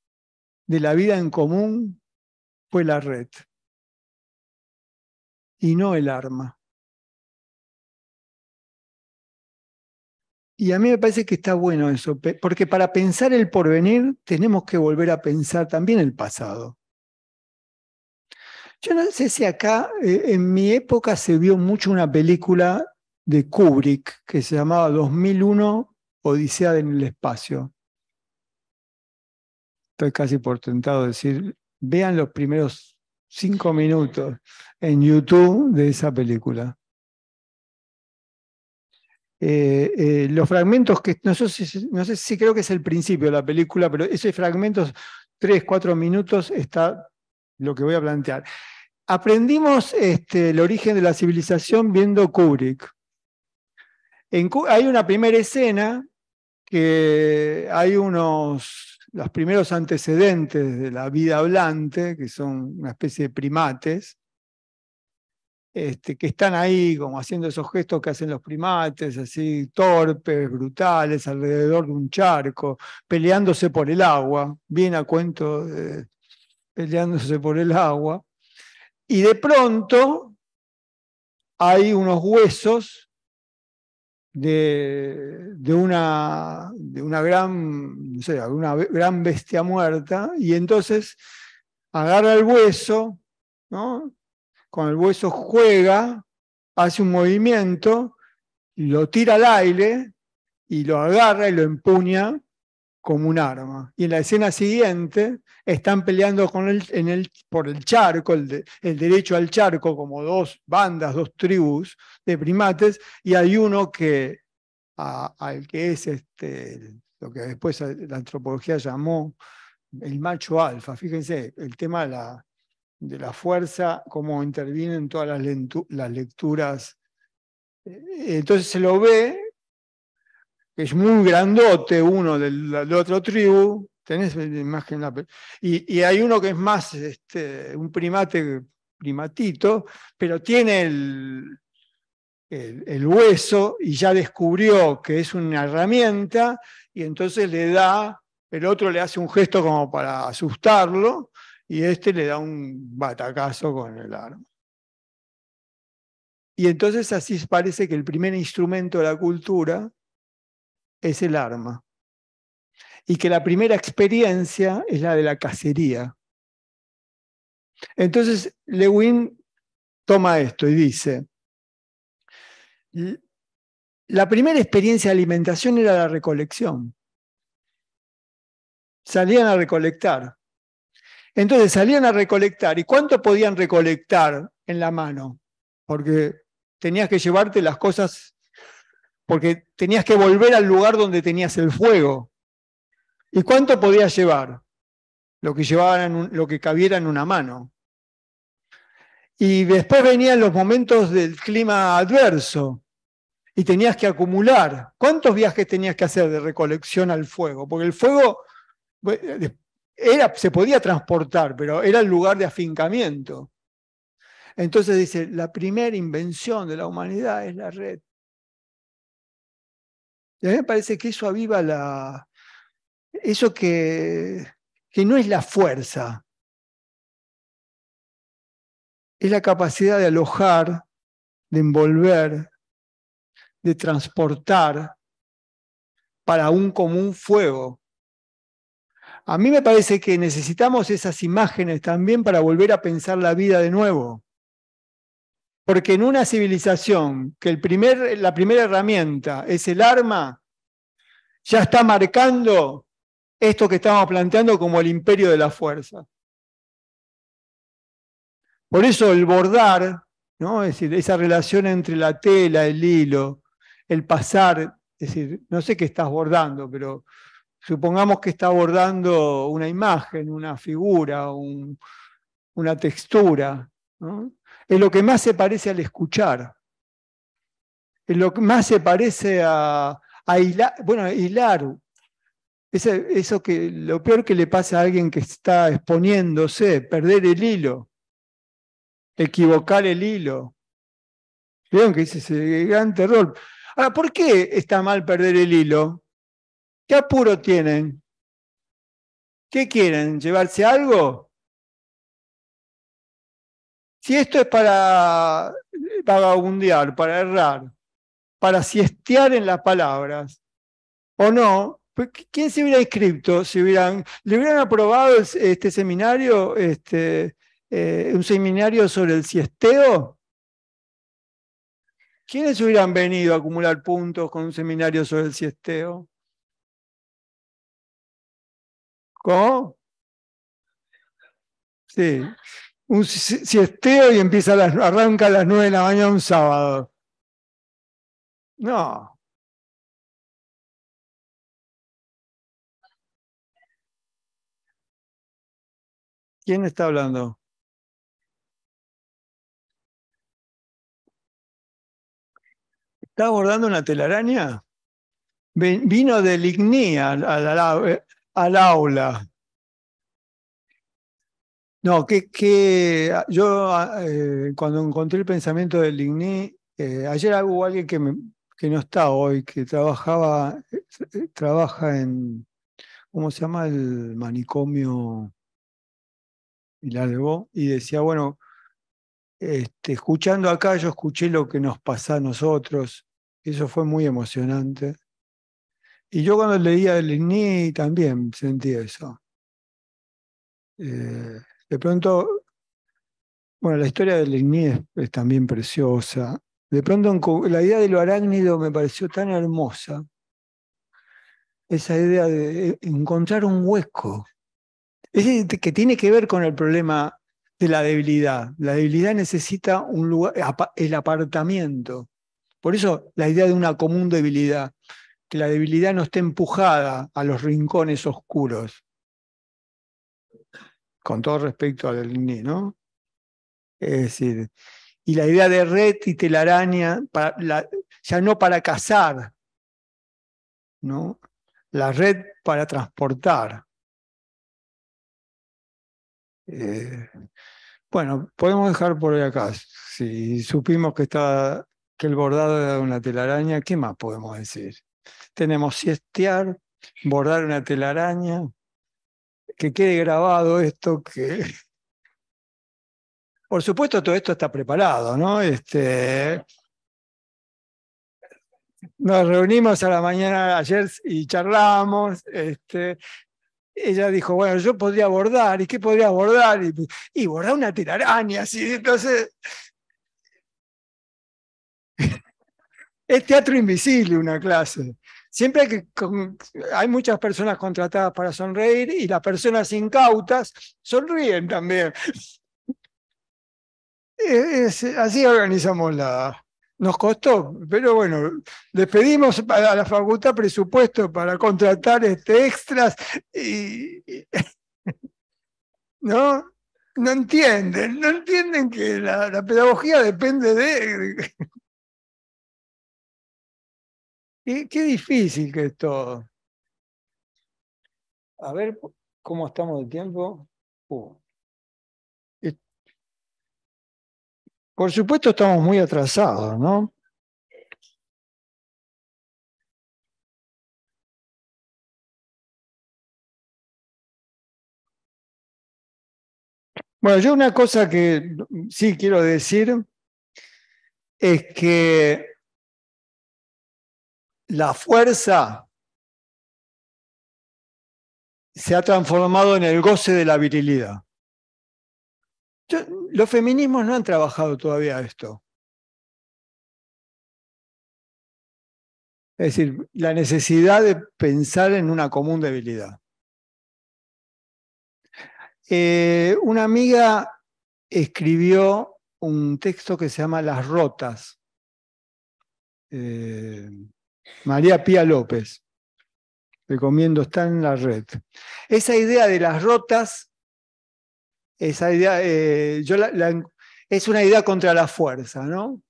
de la vida en común fue la red y no el arma. Y a mí me parece que está bueno eso, porque para pensar el porvenir tenemos que volver a pensar también el pasado. Yo no sé si acá, eh, en mi época se vio mucho una película de Kubrick que se llamaba 2001 Odisea en el espacio. Estoy casi por tentado de decir, vean los primeros cinco minutos en YouTube de esa película. Eh, eh, los fragmentos que no sé, si, creo que es el principio de la película, pero esos fragmentos, tres, cuatro minutos, está lo que voy a plantear. Aprendimos este, el origen de la civilización viendo Kubrick. hay una primera escena que hay unos, los primeros antecedentes de la vida hablante, que son una especie de primates, este, que están ahí como haciendo esos gestos que hacen los primates, así torpes, brutales, alrededor de un charco, peleándose por el agua, bien a cuento, peleándose por el agua, y de pronto hay unos huesos de, una, de una, gran, no sé, una gran bestia muerta, y entonces agarra el hueso, ¿no? con el hueso juega, hace un movimiento, lo tira al aire y lo agarra y lo empuña como un arma. Y en la escena siguiente están peleando con en el, por el charco, el, derecho al charco, como dos bandas, dos tribus de primates, y hay uno que, al que es este, lo que después la antropología llamó el macho alfa. Fíjense, el tema de la de la fuerza, cómo intervienen todas las, lecturas. Eh, entonces se lo ve, es muy grandote uno del, otro tribu, tenés la imagen, y, hay uno que es más este, un primate, primatito, pero tiene el, el, hueso y ya descubrió que es una herramienta y entonces le da, el otro le hace un gesto como para asustarlo y este le da un batacazo con el arma. Y entonces así parece que el primer instrumento de la cultura es el arma. Y que la primera experiencia es la de la cacería. Entonces Lewin toma esto y dice, la primera experiencia de alimentación era la recolección. Salían a recolectar. Entonces salían a recolectar. ¿Y cuánto podían recolectar en la mano? Porque tenías que llevarte las cosas, porque tenías que volver al lugar donde tenías el fuego. ¿Y cuánto podías llevar? Lo que, llevaban, lo que cabiera en una mano. Y después venían los momentos del clima adverso y tenías que acumular. ¿Cuántos viajes tenías que hacer de recolección al fuego? Porque el fuego eh, se podía transportar, pero era el lugar de afincamiento. Entonces dice, la primera invención de la humanidad es la red. Y a mí me parece que eso aviva la, eso que, que no es la fuerza, es la capacidad de alojar, de envolver, de transportar para un común fuego. A mí me parece que necesitamos esas imágenes también para volver a pensar la vida de nuevo. Porque en una civilización que el primer, la primera herramienta es el arma, ya está marcando esto que estamos planteando como el imperio de la fuerza. Por eso el bordar, es decir, esa relación entre la tela, el hilo, el pasar, es decir, no sé qué estás bordando, pero supongamos que está abordando una imagen, una figura, una textura, es lo que más se parece al escuchar, es lo que más se parece a, hilar, bueno, hilar. Eso, que lo peor que le pasa a alguien que está exponiéndose, perder el hilo, equivocar el hilo. ¿Vieron que dice ese gran terror? Ahora, ¿por qué está mal perder el hilo? ¿Qué apuro tienen? ¿Qué quieren? ¿Llevarse algo? Si esto es para vagabundear, para errar, para siestear en las palabras, o no, pues, ¿quién se hubiera inscrito? Si hubieran, ¿Le hubieran aprobado este seminario, este, eh, un seminario sobre el siesteo? ¿Quiénes hubieran venido a acumular puntos con un seminario sobre el siesteo? ¿Cómo? Sí. Un siesteo y empieza arranca a las nueve de la mañana un sábado. No. ¿Quién está hablando? ¿Está abordando una telaraña? Vino del Lignía a, la al aula. No, que, que ah, yo ah, eh, cuando encontré el pensamiento del Ligné, eh, ayer hubo alguien que, que no está hoy, que trabajaba, eh, trabaja en, ¿cómo se llama? El manicomio llevó y decía, bueno, este, escuchando acá yo escuché lo que nos pasa a nosotros, eso fue muy emocionante. Y yo cuando leía el INI también sentí eso. Eh, de pronto, bueno, la historia del INI es, también preciosa. De pronto la idea de lo arácnido me pareció tan hermosa. Esa idea de eh, encontrar un hueco. Es que tiene que ver con el problema de la debilidad. La debilidad necesita un lugar, el apartamiento. Por eso la idea de una común debilidad que la debilidad no esté empujada a los rincones oscuros. Con todo respecto al ni ¿no? Es decir, y la idea de red y telaraña, para ya no para cazar, ¿no? La red para transportar. Eh, bueno, podemos dejar por acá. Si supimos que está que el bordado era una telaraña, ¿qué más podemos decir? tenemos siestear, bordar una telaraña, que quede grabado esto que... Por supuesto, todo esto está preparado, ¿no? Este, nos reunimos a la mañana ayer y charlamos. Este, ella dijo, bueno, yo podría bordar, ¿y qué podría bordar, Y, bordar una telaraña, así, entonces... es teatro invisible una clase. Siempre hay que hay muchas personas contratadas para sonreír y las personas incautas sonríen también. así organizamos la, nos costó, pero bueno, despedimos pedimos a la facultad presupuesto para contratar este extras y, no, no entienden, no entienden que la pedagogía depende de, Qué, difícil que es todo. A ver cómo estamos de tiempo. Uh. Por supuesto estamos muy atrasados, ¿no? Bueno, yo una cosa que sí quiero decir es que la fuerza se ha transformado en el goce de la virilidad. los feminismos no han trabajado todavía esto. Es decir, la necesidad de pensar en una común debilidad. Eh, una amiga escribió un texto que se llama Las Rotas. Eh, María Pía López. Recomiendo, está en la red. Esa idea de las rotas, esa idea, eh, yo es una idea contra la fuerza, ¿no?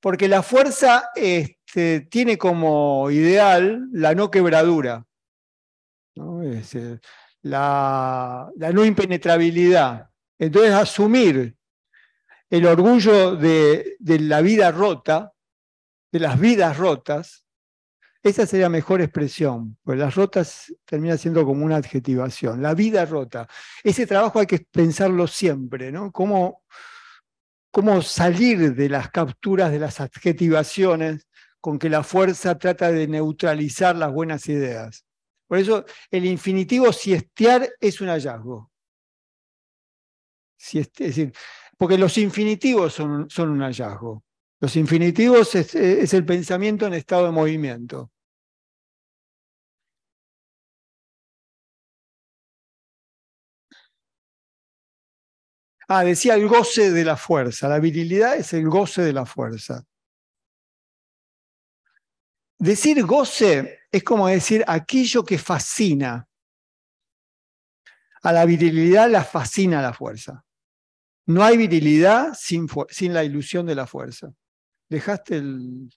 Porque la fuerza este, tiene como ideal la no quebradura, la, no impenetrabilidad. Entonces, asumir el orgullo de, de, la vida rota, de las vidas rotas, esa sería mejor expresión, porque las rotas termina siendo como una adjetivación, la vida rota. Ese trabajo hay que pensarlo siempre, ¿no? Cómo, salir de las capturas, de las adjetivaciones con que la fuerza trata de neutralizar las buenas ideas. Por eso el infinitivo siestear es un hallazgo. porque los infinitivos son, un hallazgo. Los infinitivos es, el pensamiento en estado de movimiento. Ah, decía el goce de la fuerza. La virilidad es el goce de la fuerza. Decir goce es como decir aquello que fascina. A la virilidad la fascina la fuerza. No hay virilidad sin, la ilusión de la fuerza. Dejaste el...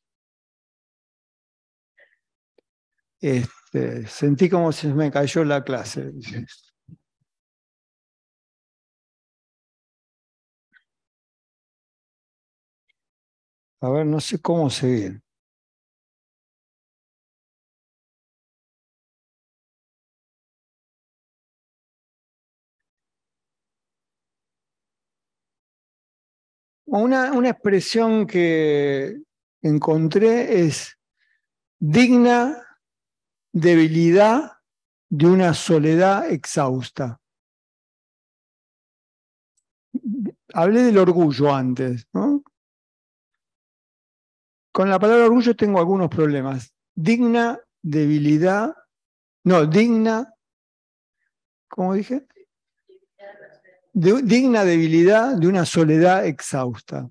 Este, sentí como se me cayó la clase. A ver, no sé cómo seguir. Una, una expresión que encontré es digna debilidad de una soledad exhausta. Hablé del orgullo antes, ¿no? Con la palabra orgullo tengo algunos problemas. Digna, debilidad, no, digna, ¿cómo dije? digna debilidad de una soledad exhausta.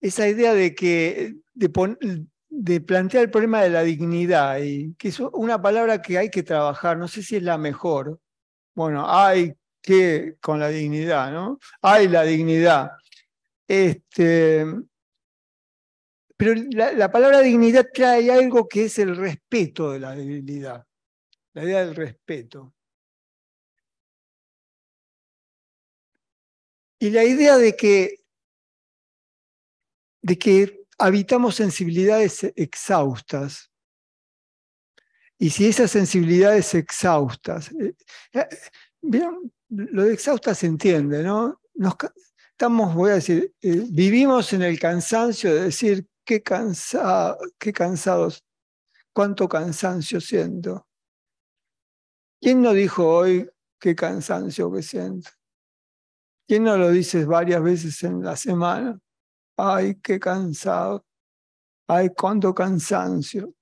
Esa idea de que de, plantear el problema de la dignidad, y que es una palabra que hay que trabajar, no sé si es la mejor. Bueno, hay que con la dignidad, ¿no? Hay la dignidad. Este, pero la, palabra dignidad trae algo que es el respeto de la dignidad. la idea del respeto. Y la idea de que, de que habitamos sensibilidades exhaustas, y si esas sensibilidades exhaustas, ¿vieron? Eh, eh, lo de exhaustas se entiende, ¿no? Nos, estamos, voy a decir, eh, vivimos en el cansancio de decir qué, cansado, qué cansados, cuánto cansancio siento. ¿Quién no dijo hoy qué cansancio que siento? ¿Quién no lo dice varias veces en la semana? Ay, qué cansado. Ay, cuánto cansancio.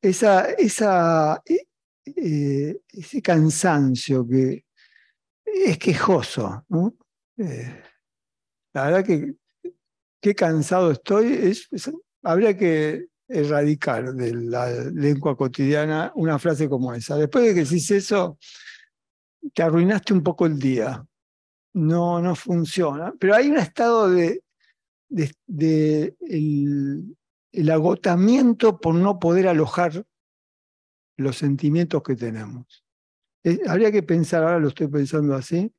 Esa, esa, e, e, ese cansancio que es quejoso. Eh, la verdad que qué cansado estoy, habría que erradicar de la lengua cotidiana una frase como esa. Después de que decís eso, te arruinaste un poco el día. No, no funciona. Pero hay un estado de, el, agotamiento por no poder alojar los sentimientos que tenemos. habría que pensar, ahora lo estoy pensando así,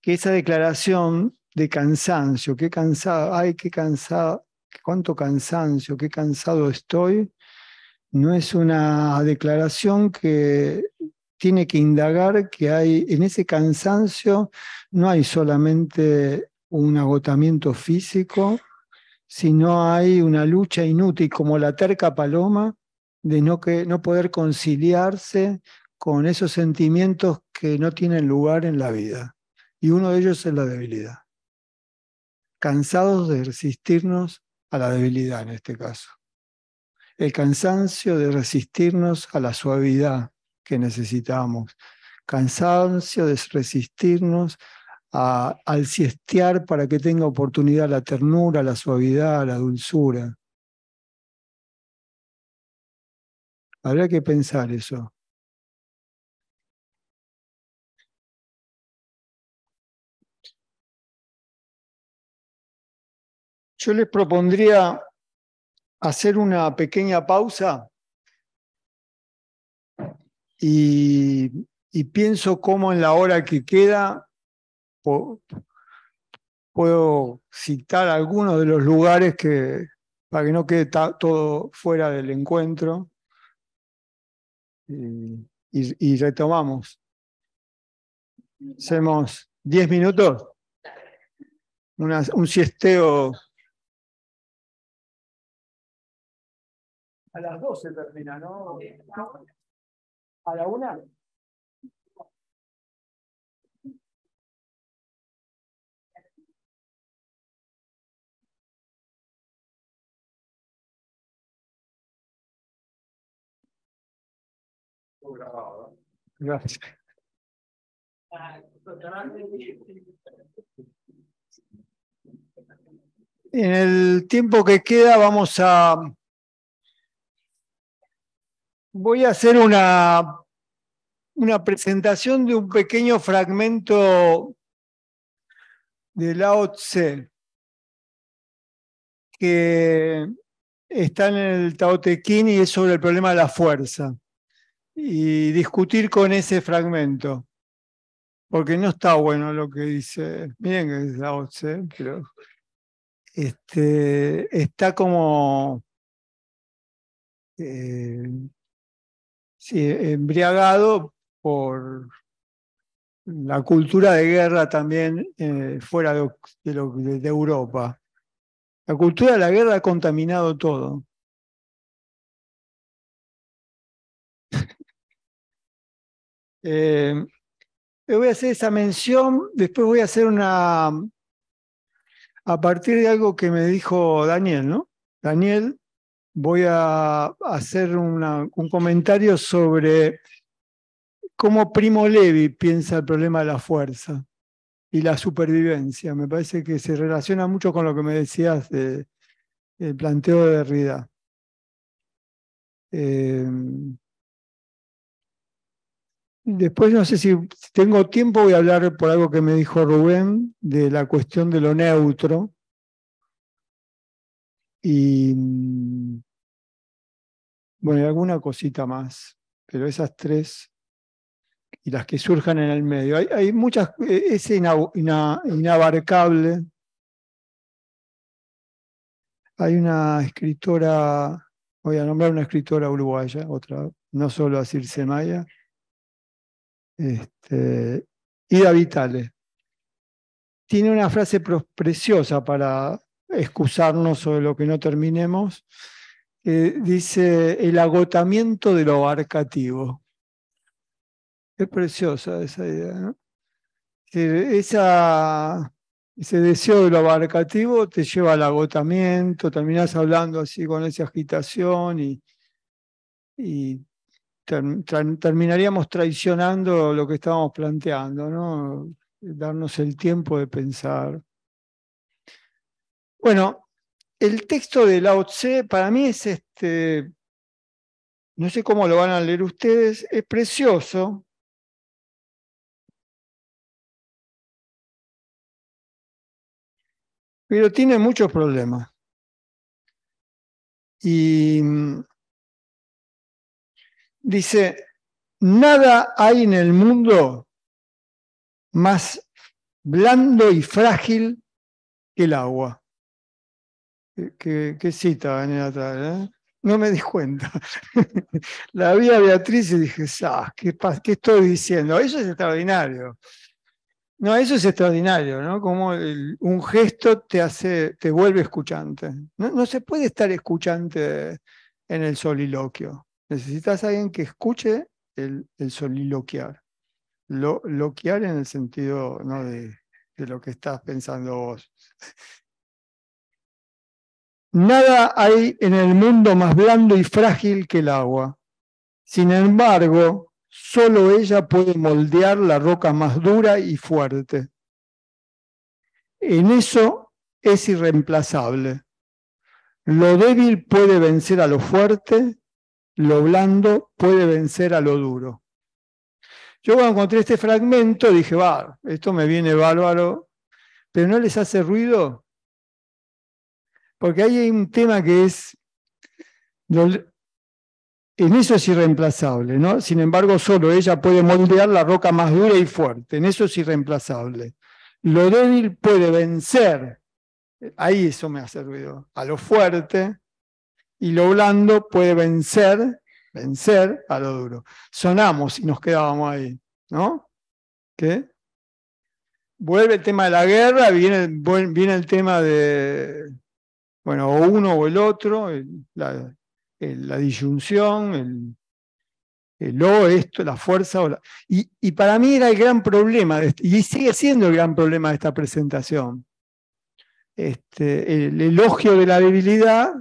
que esa declaración de cansancio, qué cansado, ay, qué cansado, cuánto cansancio, qué cansado estoy, no es una declaración que tiene que indagar que hay, en ese cansancio no hay solamente un agotamiento físico, sino hay una lucha inútil como la terca paloma de no, que, no poder conciliarse con esos sentimientos que no tienen lugar en la vida. Y uno de ellos es la debilidad cansados de resistirnos a la debilidad en este caso. El cansancio de resistirnos a la suavidad que necesitamos. Cansancio de resistirnos al siestear para que tenga oportunidad la ternura, la suavidad, la dulzura. Habrá que pensar eso. Yo les propondría hacer una pequeña pausa y, pienso cómo en la hora que queda puedo citar algunos de los lugares que, para que no quede todo fuera del encuentro. Y, retomamos. Hacemos 10 minutos, un siesteo A las 12 termina, ¿no? ¿A la una? Gracias. En el tiempo que queda vamos a voy a hacer una, una presentación de un pequeño fragmento de Lao Tse que está en el Tao y es sobre el problema de la fuerza y discutir con ese fragmento porque no está bueno lo que dice miren que es Lao Tse pero este, está como eh, sí, embriagado por la cultura de guerra también eh, fuera de, Europa. La cultura de la guerra ha contaminado todo. Eh, voy a hacer esa mención, después voy a hacer una, a partir de algo que me dijo Daniel, ¿no? Daniel voy a hacer un comentario sobre cómo Primo Levi piensa el problema de la fuerza y la supervivencia. Me parece que se relaciona mucho con lo que me decías del planteo de Rida. Eh, después no sé si tengo tiempo, voy a hablar por algo que me dijo Rubén de la cuestión de lo neutro y mm, bueno, y alguna cosita más, pero esas tres y las que surjan en el medio. Hay, muchas, eh, es inabarcable. Hay una escritora, voy a nombrar una escritora uruguaya, otra, no solo a Circe Maya, este, Ida Vitale. Tiene una frase preciosa para excusarnos sobre lo que no terminemos, dice el agotamiento de lo abarcativo. Es preciosa esa idea. Esa, ese deseo de lo abarcativo te lleva al agotamiento, Terminas hablando así con esa agitación y, terminaríamos traicionando lo que estábamos planteando, ¿no? darnos el tiempo de pensar. Bueno, el texto de Lao Tse para mí es este, no sé cómo lo van a leer ustedes, es precioso. Pero tiene muchos problemas. Y mm, dice, nada hay en el mundo más blando y frágil que el agua. ¿Qué cita venía ¿eh? no me di cuenta. la vi a Beatriz y dije, ah, ¿qué, estoy diciendo? Eso es extraordinario. No, eso es extraordinario, ¿no? Como un gesto te hace, te vuelve escuchante. No, se puede estar escuchante en el soliloquio. Necesitas a alguien que escuche el, el soliloquiar. Lo, loquiar en el sentido de, de lo que estás pensando vos. Nada hay en el mundo más blando y frágil que el agua. Sin embargo, solo ella puede moldear la roca más dura y fuerte. En eso es irreemplazable. Lo débil puede vencer a lo fuerte, lo blando puede vencer a lo duro. Yo cuando encontré este fragmento dije, va, esto me viene bárbaro, pero ¿no les hace ruido? Porque ahí hay un tema que es, en eso es irreemplazable, ¿no? Sin embargo, solo ella puede moldear la roca más dura y fuerte, en eso es irreemplazable. Lo débil puede vencer, ahí eso me ha servido, a lo fuerte, y lo blando puede vencer, vencer a lo duro. Sonamos y nos quedábamos ahí, ¿no? ¿Qué? Vuelve el tema de la guerra, viene, viene el tema de, bueno, o uno o el otro, la, disyunción, el, o esto, la fuerza. y, para mí era el gran problema, este, y sigue siendo el gran problema de esta presentación. Este, el elogio de la debilidad.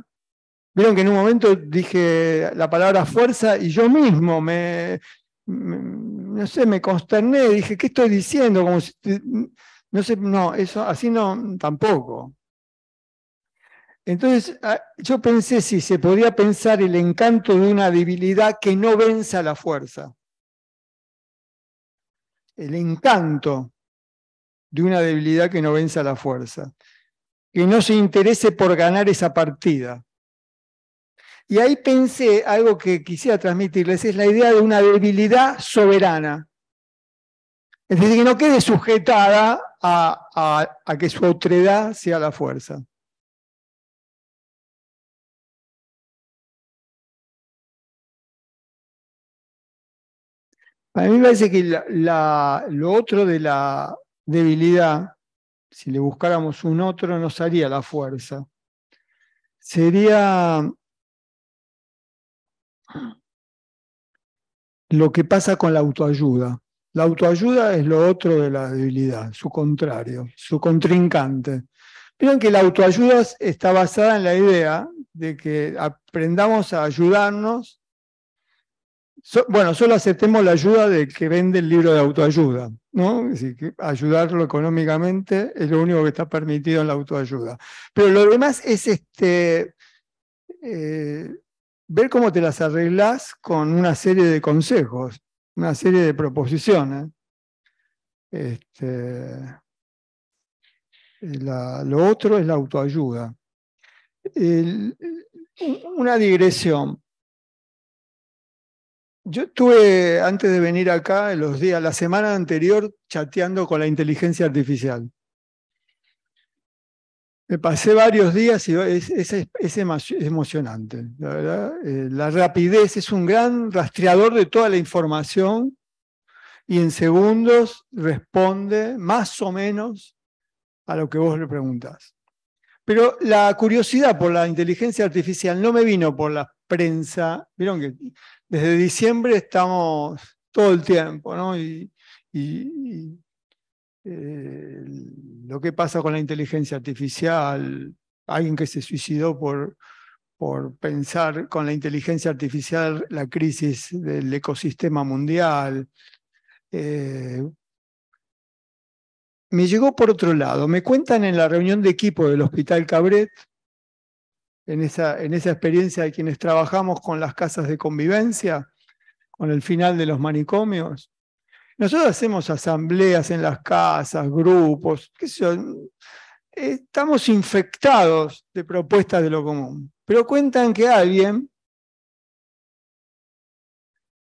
Vieron que en un momento dije la palabra fuerza y yo mismo me, no sé, me consterné, dije, ¿qué estoy diciendo? Como no sé, no, eso así no, tampoco. Entonces, ah, yo pensé si se podía pensar el encanto de una debilidad que no venza la fuerza. El encanto de una debilidad que no venza la fuerza. Que no se interese por ganar esa partida. Y ahí pensé algo que quisiera transmitirles, es la idea de una debilidad soberana. Es decir, que no quede sujetada a, que su otredad sea la fuerza. A mí me parece que lo otro de la debilidad, si le buscáramos un otro, no sería la fuerza. Sería lo que pasa con la autoayuda. La autoayuda es lo otro de la debilidad, su contrario, su contrincante. Pero que la autoayuda está basada en la idea de que aprendamos a ayudarnos bueno, solo aceptemos la ayuda del que vende el libro de autoayuda, ¿no? ayudarlo económicamente es lo único que está permitido en la autoayuda. Pero lo demás es este, eh, ver cómo te las arreglás con una serie de consejos, una serie de proposiciones. Este, eh, lo otro es la autoayuda. una digresión. Yo estuve, antes de venir acá, los días, la semana anterior, chateando con la inteligencia artificial. Me pasé varios días y es, emocionante, la eh, la rapidez es un gran rastreador de toda la información y en segundos responde más o menos a lo que vos le preguntás. Pero la curiosidad por la inteligencia artificial no me vino por la prensa. Vieron que desde diciembre estamos todo el tiempo, ¿no? Y, eh, lo que pasa con la inteligencia artificial, alguien que se suicidó por, por pensar con la inteligencia artificial la crisis del ecosistema mundial. Eh, me llegó por otro lado, me cuentan en la reunión de equipo del Hospital Cabret en esa, experiencia de quienes trabajamos con las casas de convivencia, con el final de los manicomios. Nosotros hacemos asambleas en las casas, grupos, qué sé estamos infectados de propuestas de lo común, pero cuentan que alguien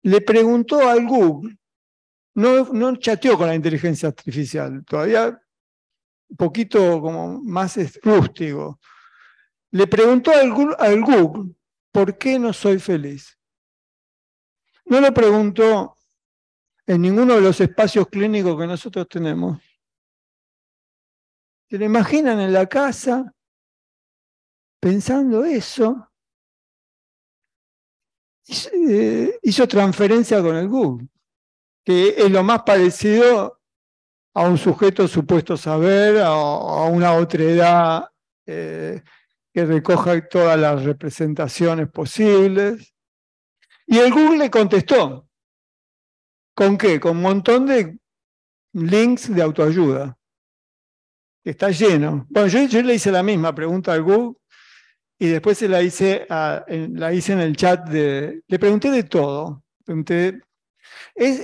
le preguntó al Google, no, no chateó con la inteligencia artificial, todavía un poquito como más rústico, le preguntó al Google, ¿por qué no soy feliz? No lo preguntó en ninguno de los espacios clínicos que nosotros tenemos. ¿Se lo imaginan en la casa pensando eso? Eh, hizo, transferencia con el Google, que es lo más parecido a un sujeto supuesto saber, a, a una otra edad. Eh, que recoja todas las representaciones posibles. Y el Google le contestó. ¿Con qué? Con un montón de links de autoayuda. Está lleno. Bueno, yo, yo le hice la misma pregunta al Google y después se la hice, la hice en el chat. De, le pregunté de todo. Pregunté, es,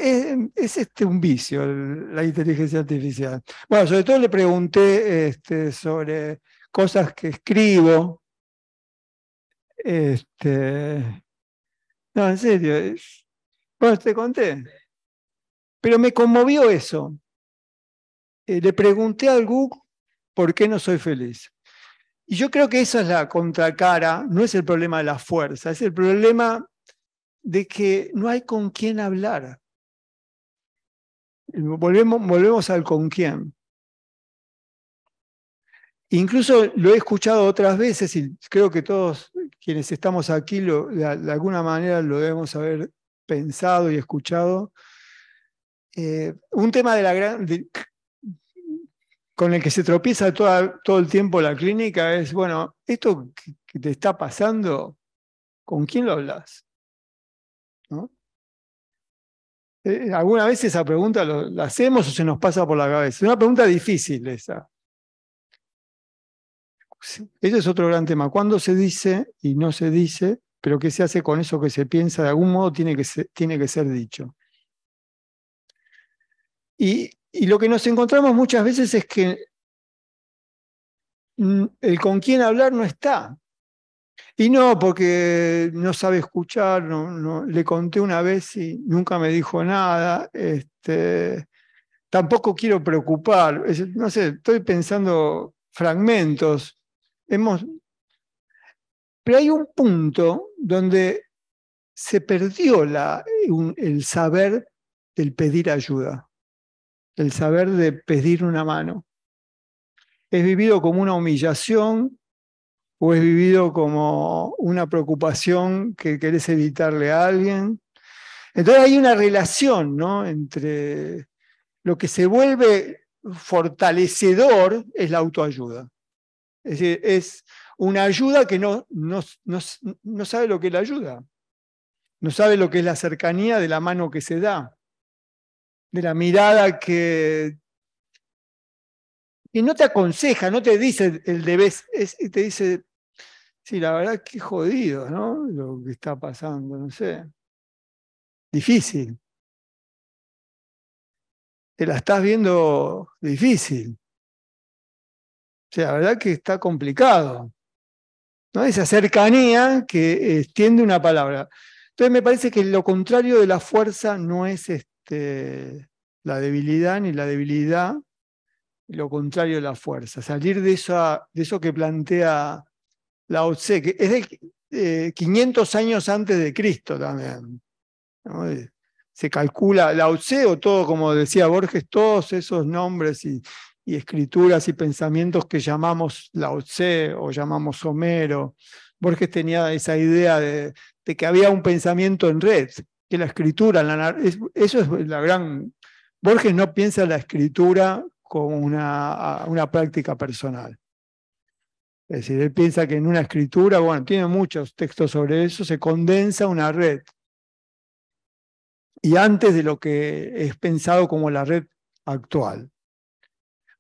es, este un vicio la inteligencia artificial. Bueno, sobre todo le pregunté este, sobre cosas que escribo. Este, no, en serio, bueno, te conté. Pero me conmovió eso. Eh, le pregunté al Google por qué no soy feliz. Y yo creo que esa es la contracara, no es el problema de la fuerza, es el problema de que no hay con quién hablar. Volvemos, volvemos al con quién. Incluso lo he escuchado otras veces y creo que todos quienes estamos aquí de, alguna manera lo debemos haber pensado y escuchado. Eh, un tema de la gran, con el que se tropieza todo el tiempo la clínica es, bueno, esto que te está pasando, ¿con quién lo hablas? Eh, alguna vez esa pregunta la hacemos o se nos pasa por la cabeza. Es una pregunta difícil esa. Ese es otro gran tema. cuando se dice y no se dice? Pero qué se hace con eso que se piensa, de algún modo tiene que ser, tiene que ser dicho. Y, lo que nos encontramos muchas veces es que el con quién hablar no está. Y no, porque no sabe escuchar, no, le conté una vez y nunca me dijo nada. Este, tampoco quiero preocupar. No sé, estoy pensando fragmentos pero hay un punto donde se perdió el saber del pedir ayuda, el saber de pedir una mano. Es vivido como una humillación o es vivido como una preocupación que querés evitarle a alguien. Entonces hay una relación entre lo que se vuelve fortalecedor es la autoayuda. Es decir, es una ayuda que no, sabe lo que es la ayuda, no sabe lo que es la cercanía de la mano que se da, de la mirada que, Y no te aconseja, no te dice el debes, te dice, sí, la verdad que jodido, ¿no? Lo que está pasando, no sé. Difícil. Te la estás viendo difícil sea, la verdad que está complicado. ¿no? Esa cercanía que extiende una palabra. Entonces me parece que lo contrario de la fuerza no es este, la debilidad, ni la debilidad, lo contrario de la fuerza. Salir de, esa, de eso que plantea la Tse, que es de 500 eh, años antes de Cristo también. Eh, se calcula la Tse o todo, como decía Borges, todos esos nombres y, y escrituras y pensamientos que llamamos Lao Tse o llamamos Homero. Borges tenía esa idea de, que había un pensamiento en red, que la escritura, eso es la gran... Borges no piensa la escritura como una, una práctica personal. Es decir, él piensa que en una escritura, bueno, tiene muchos textos sobre eso, se condensa una red. Y antes de lo que es pensado como la red actual.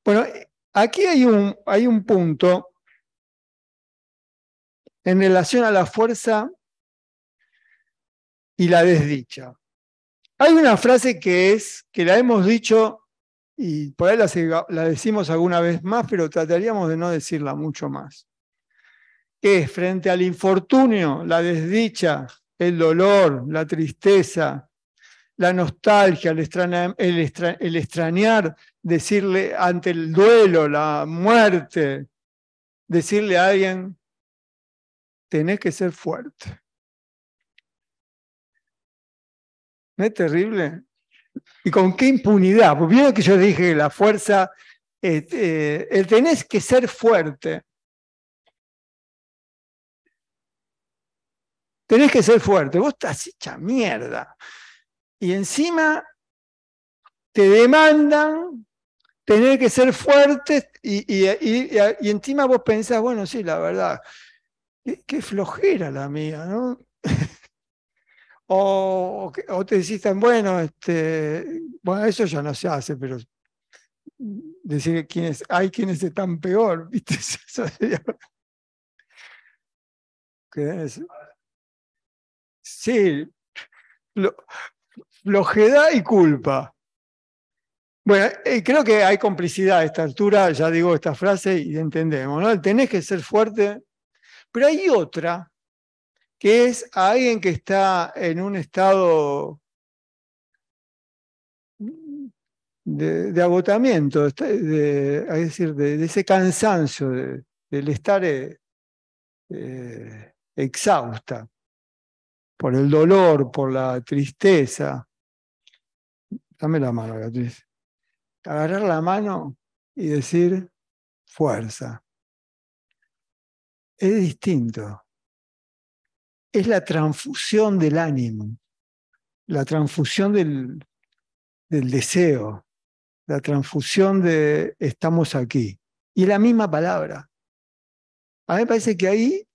Bueno, aquí hay un, punto en relación a la fuerza y la desdicha. Hay una frase que es, que la hemos dicho, y por ahí la, decimos alguna vez más, pero trataríamos de no decirla mucho más, que es frente al infortunio, la desdicha, el dolor, la tristeza, la nostalgia, el extrañar decirle ante el duelo, la muerte, decirle a alguien, tenés que ser fuerte. ¿No es terrible? ¿Y con qué impunidad? Porque vieron que yo dije la fuerza, eh, eh, el tenés que ser fuerte. Tenés que ser fuerte, vos estás hecha mierda. Y encima te demandan tener que ser fuertes y, y, encima vos pensás, bueno, sí, la verdad, qué, flojera la mía, ¿no? o, o, te decís bueno, este, bueno, eso ya no se hace, pero decir quiénes, hay quienes están peor, ¿viste? Sí, flojedad y culpa. Bueno, eh, creo que hay complicidad a esta altura, ya digo esta frase y entendemos, ¿no? Tenés que ser fuerte, pero hay otra que es alguien que está en un estado de, agotamiento, de, es decir, de, ese cansancio, del estar eh, eh, exhausta por el dolor, por la tristeza. Dame la mano, Beatriz agarrar la mano y decir fuerza. Es distinto. Es la transfusión del ánimo, la transfusión del, deseo, la transfusión de estamos aquí. Y la misma palabra. A mí me parece que ahí,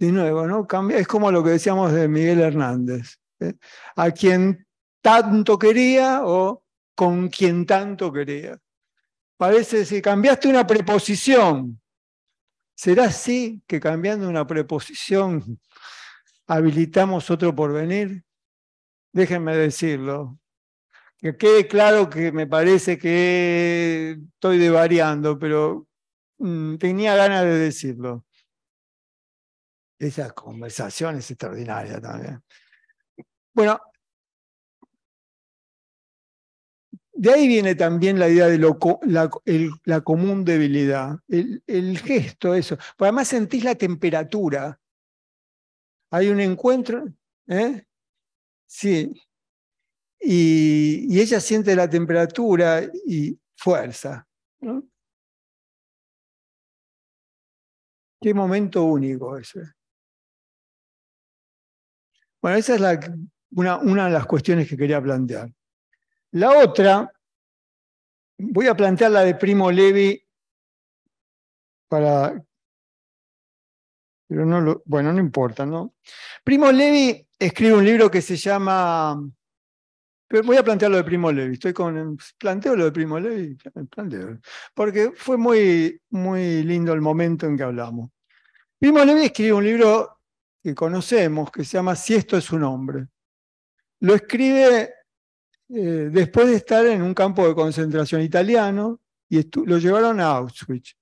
de nuevo, ¿no? Cambia, es como lo que decíamos de Miguel Hernández. ¿eh? A quien tanto quería o con quien tanto quería. Parece si cambiaste una preposición. ¿Será así que cambiando una preposición habilitamos otro porvenir? Déjenme decirlo. Que quede claro que me parece que estoy devariando, pero mm, tenía ganas de decirlo. Esas conversaciones extraordinaria también. Bueno, De ahí viene también la idea de la, común debilidad, el, gesto, eso. además sentís la temperatura. Hay un encuentro, ¿eh? Sí. Y, ella siente la temperatura y fuerza. Qué momento único ese. Bueno, esa es una de las cuestiones que quería plantear. La otra, voy a plantear la de Primo Levi para... Pero no bueno, no importa, ¿no? Primo Levi escribe un libro que se llama... voy a plantear lo de Primo Levi. Estoy con... Planteo lo de Primo Levi, planteo. Porque fue muy, muy lindo el momento en que hablamos. Primo Levi escribe un libro que conocemos, que se llama Si esto es un hombre. Lo escribe eh, después de estar en un campo de concentración italiano, y lo llevaron a Auschwitz.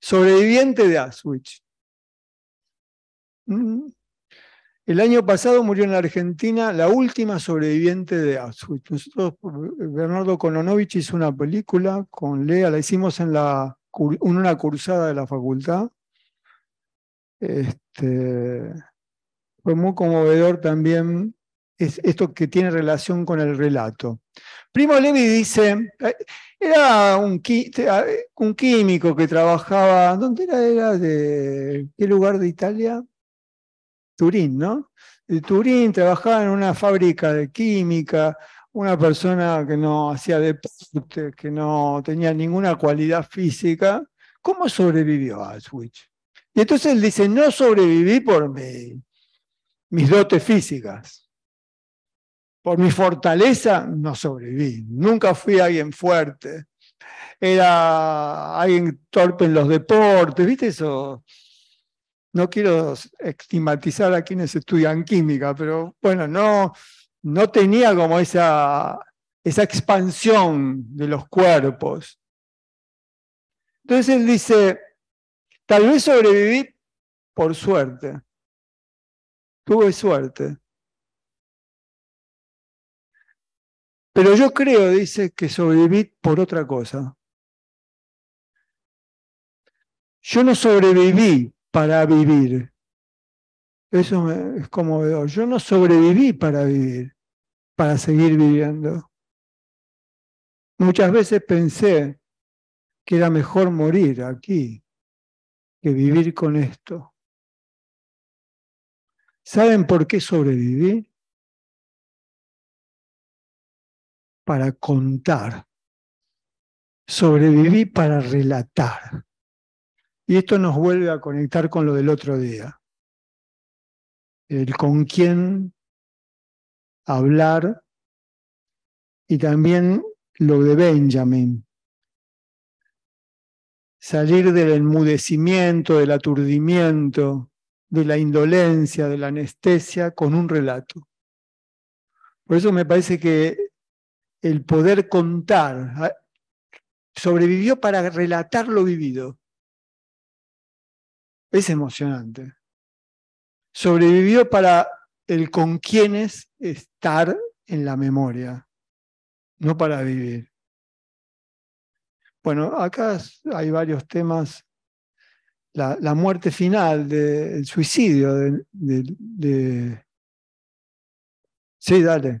Sobreviviente de Auschwitz. Mm. El año pasado murió en la Argentina la última sobreviviente de Auschwitz. Bernardo Kononovich hizo una película con Lea, la hicimos en, la, una cursada de la facultad. Este, fue muy conmovedor también esto que tiene relación con el relato. Primo Levi dice, eh, era ah, un, químico que trabajaba, ¿dónde era? era de, ¿Qué lugar de Italia? Turín, ¿no? Turín trabajaba en una fábrica de química, una persona que no hacía deporte, que no tenía ninguna cualidad física. ¿Cómo sobrevivió a Auschwitz? Y entonces él dice, no sobreviví por mis dotes físicas por mi fortaleza no sobreviví. Nunca fui alguien fuerte. Era alguien torpe en los deportes, ¿viste eso? No quiero estigmatizar a quienes estudian química, pero bueno, no, tenía como esa, esa expansión de los cuerpos. Entonces él dice, tal vez sobreviví por suerte. Tuve suerte. Pero yo creo, dice, que sobreviví por otra cosa. Yo no sobreviví para vivir. Eso es veo. Yo no sobreviví para vivir, para seguir viviendo. Muchas veces pensé que era mejor morir aquí que vivir con esto. ¿Saben por qué sobreviví? para contar, sobreviví para relatar. Y esto nos vuelve a conectar con lo del otro día. El con quién hablar y también lo de Benjamin. Salir del enmudecimiento, del aturdimiento, de la indolencia, de la anestesia con un relato. Por eso me parece que el poder contar. Sobrevivió para relatar lo vivido. Es emocionante. Sobrevivió para el con quienes estar en la memoria, no para vivir. Bueno, acá hay varios temas. La, muerte final, del suicidio de... Sí, dale.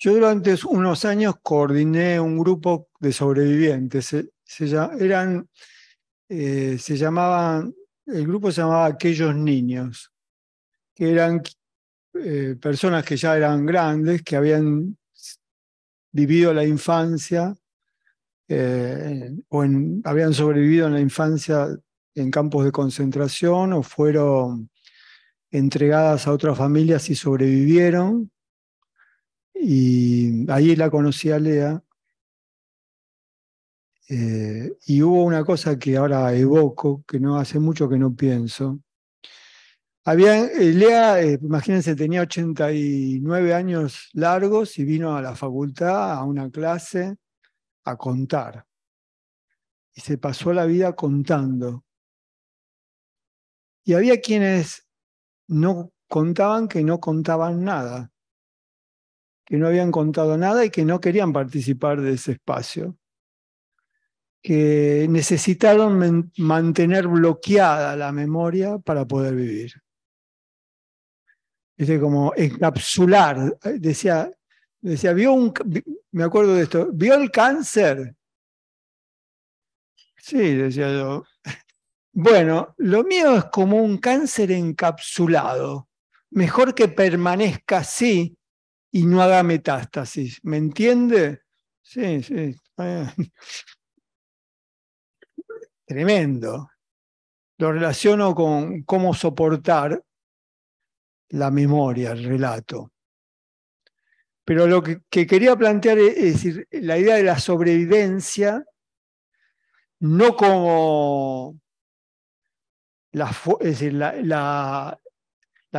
Yo durante unos años coordiné un grupo de sobrevivientes. Se, eran, eh, se llamaban, el grupo se llamaba Aquellos Niños, que eran eh, personas que ya eran grandes, que habían vivido la infancia eh, o habían sobrevivido en la infancia en campos de concentración o fueron entregadas a otras familias y sobrevivieron. Y ahí la conocí a Lea. Eh, y hubo una cosa que ahora evoco, que no hace mucho que no pienso. Eh, Lea, imagínense, tenía 89 años largos y vino a la facultad, a una clase, contar. Y se pasó la vida contando. Y había quienes no contaban que no contaban nada, que no habían contado nada y que no querían participar de ese espacio, que necesitaron mantener bloqueada la memoria para poder vivir. es como encapsular, eh, decía, Decía, vio un, me acuerdo de esto, vio el cáncer. Sí, decía yo. Bueno, lo mío es como un cáncer encapsulado. Mejor que permanezca así y no haga metástasis. ¿Me entiende? Sí, sí. Tremendo. Lo relaciono con cómo soportar la memoria, el relato. Pero lo que, quería plantear es, decir, la idea de la sobrevivencia, no como la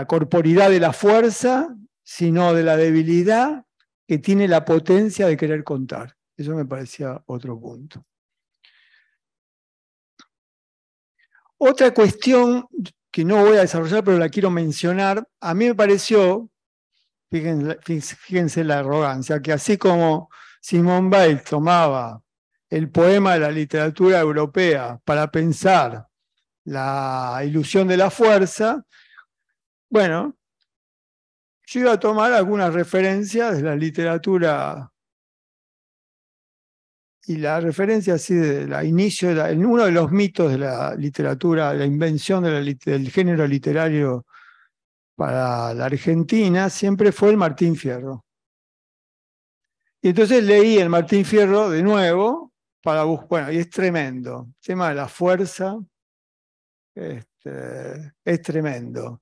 corporidad de la fuerza, sino de la debilidad que tiene la potencia de querer contar. Eso me parecía otro punto. Otra cuestión que no voy a desarrollar, pero la quiero mencionar, a mí me pareció Fíjense, la arrogancia, que así como Simón Weil tomaba el poema de la literatura europea para pensar la ilusión de la fuerza, bueno, yo iba a tomar algunas referencias de la literatura y la referencia así de inicio, de uno de los mitos de la literatura, la invención del género literario para la Argentina siempre fue el Martín Fierro. Y entonces leí el Martín Fierro de nuevo para bueno, y es tremendo, el tema de la fuerza este, es tremendo.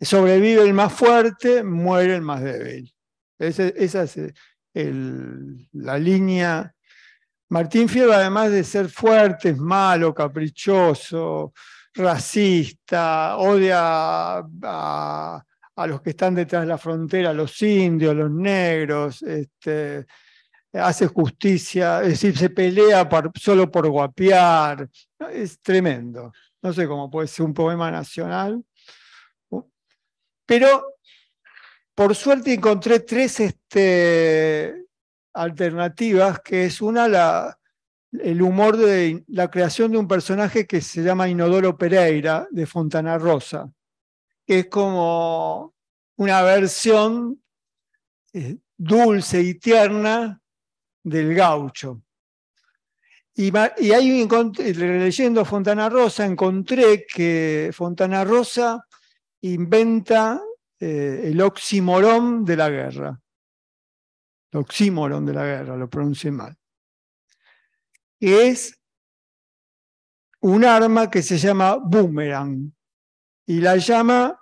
Sobrevive el más fuerte, muere el más débil. Esa, es la línea. Martín Fierro, además de ser fuerte, es malo, caprichoso, racista, odia a, los que están detrás de la frontera, los indios, los negros, este, hace justicia, es decir, se pelea solo por guapear, es tremendo. No sé cómo puede ser un poema nacional. Pero por suerte encontré tres este, alternativas, que es una la, el humor de la creación de un personaje que se llama Inodoro Pereira de Fontana Rosa, que es como una versión eh, dulce y tierna del gaucho. Y, ahí eh, leyendo Fontana Rosa encontré que Fontana Rosa inventa eh, el oxímoron de la guerra. El oxímoron de la guerra, lo pronuncié mal es un arma que se llama boomerang y la llama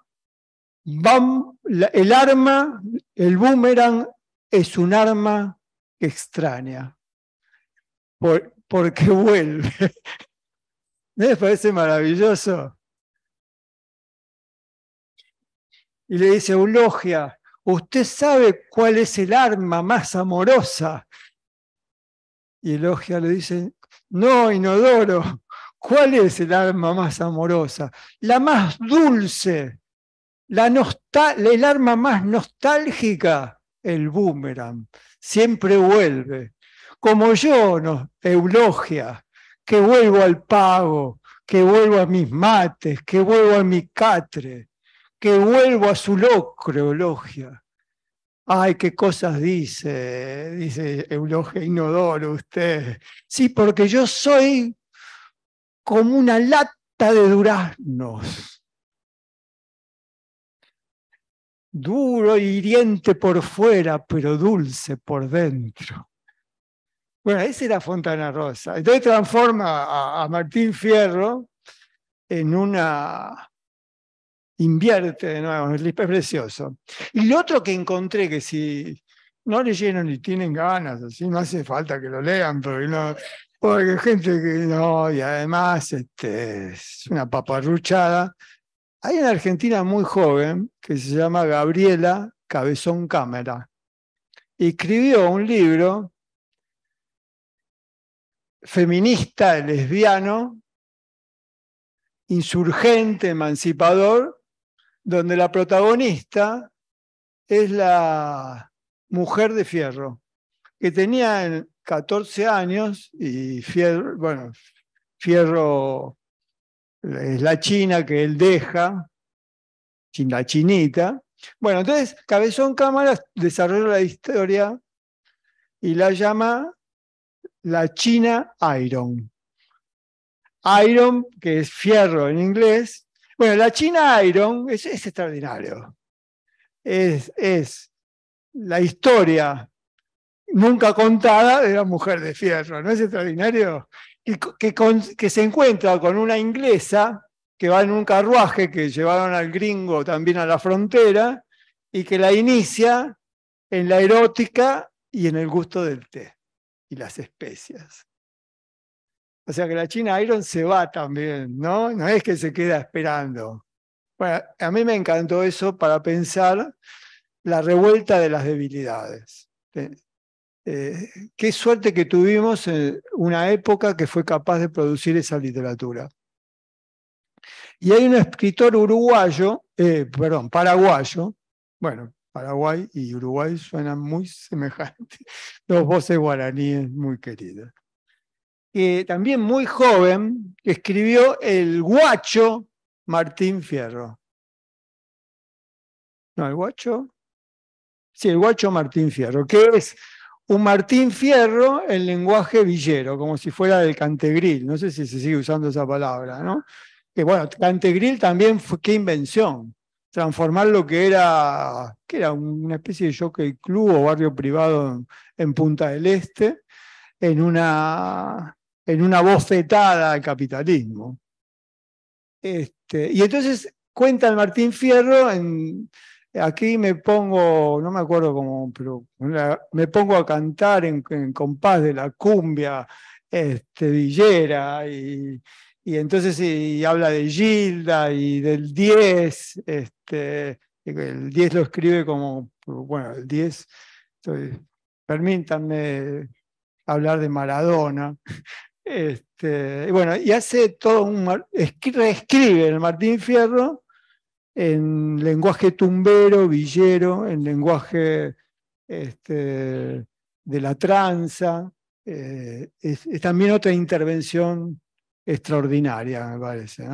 el arma, el boomerang es un arma extraña porque vuelve. ¿No les parece maravilloso? Y le dice Eulogia, ¿usted sabe cuál es el arma más amorosa y elogia le dice, no, Inodoro, ¿cuál es el arma más amorosa? La más dulce, el arma más nostálgica, el boomerang, siempre vuelve. Como yo, no, Eulogia, que vuelvo al pago, que vuelvo a mis mates, que vuelvo a mi catre, que vuelvo a su locro, Eulogia. Ay, qué cosas dice, dice Eulogio Inodoro usted. Sí, porque yo soy como una lata de duraznos. Duro y hiriente por fuera, pero dulce por dentro. Bueno, esa era Fontana Rosa. Entonces transforma a Martín Fierro en una invierte de nuevo, es precioso. Y lo otro que encontré, que si no leyeron y tienen ganas, así no hace falta que lo lean, porque hay gente que no, y además este, es una paparruchada. Hay una argentina muy joven que se llama Gabriela Cabezón Cámara. Escribió un libro feminista, lesbiano, insurgente, emancipador, donde la protagonista es la mujer de Fierro, que tenía 14 años y Fierro, bueno, Fierro es la china que él deja, la chinita. Bueno, entonces Cabezón Cámara desarrolla la historia y la llama la China Iron. Iron, que es fierro en inglés, bueno, la China Iron es, extraordinario. Es, la historia nunca contada de la mujer de fierro, ¿no es extraordinario? que se encuentra con una inglesa que va en un carruaje que llevaron al gringo también a la frontera y que la inicia en la erótica y en el gusto del té y las especias. O sea que la China Iron se va también, ¿no? No es que se queda esperando. Bueno, a mí me encantó eso para pensar la revuelta de las debilidades. Eh, eh, qué suerte que tuvimos en una época que fue capaz de producir esa literatura. Y hay un escritor uruguayo, eh, perdón, paraguayo, bueno, Paraguay y Uruguay suenan muy semejantes, dos voces guaraníes muy queridas que eh, también muy joven, escribió El Guacho Martín Fierro. No, el Guacho. Sí, el Guacho Martín Fierro, que es un Martín Fierro en lenguaje villero, como si fuera del Cantegril. No sé si se sigue usando esa palabra, ¿no? Que bueno, Cantegril también fue qué invención. Transformar lo que era, que era una especie de jockey club o barrio privado en Punta del Este, en una en una bofetada al capitalismo. Este, y entonces cuenta el Martín Fierro, aquí me pongo, no me acuerdo cómo, pero me pongo a cantar en, compás de la cumbia este, villera y, entonces habla de Gilda y del 10, este, el 10 lo escribe como, bueno, el 10, permítanme hablar de Maradona, este, y bueno, y hace todo un. reescribe el Martín Fierro en lenguaje tumbero, villero, en lenguaje este, de la tranza. Eh, es, también otra intervención extraordinaria, me parece.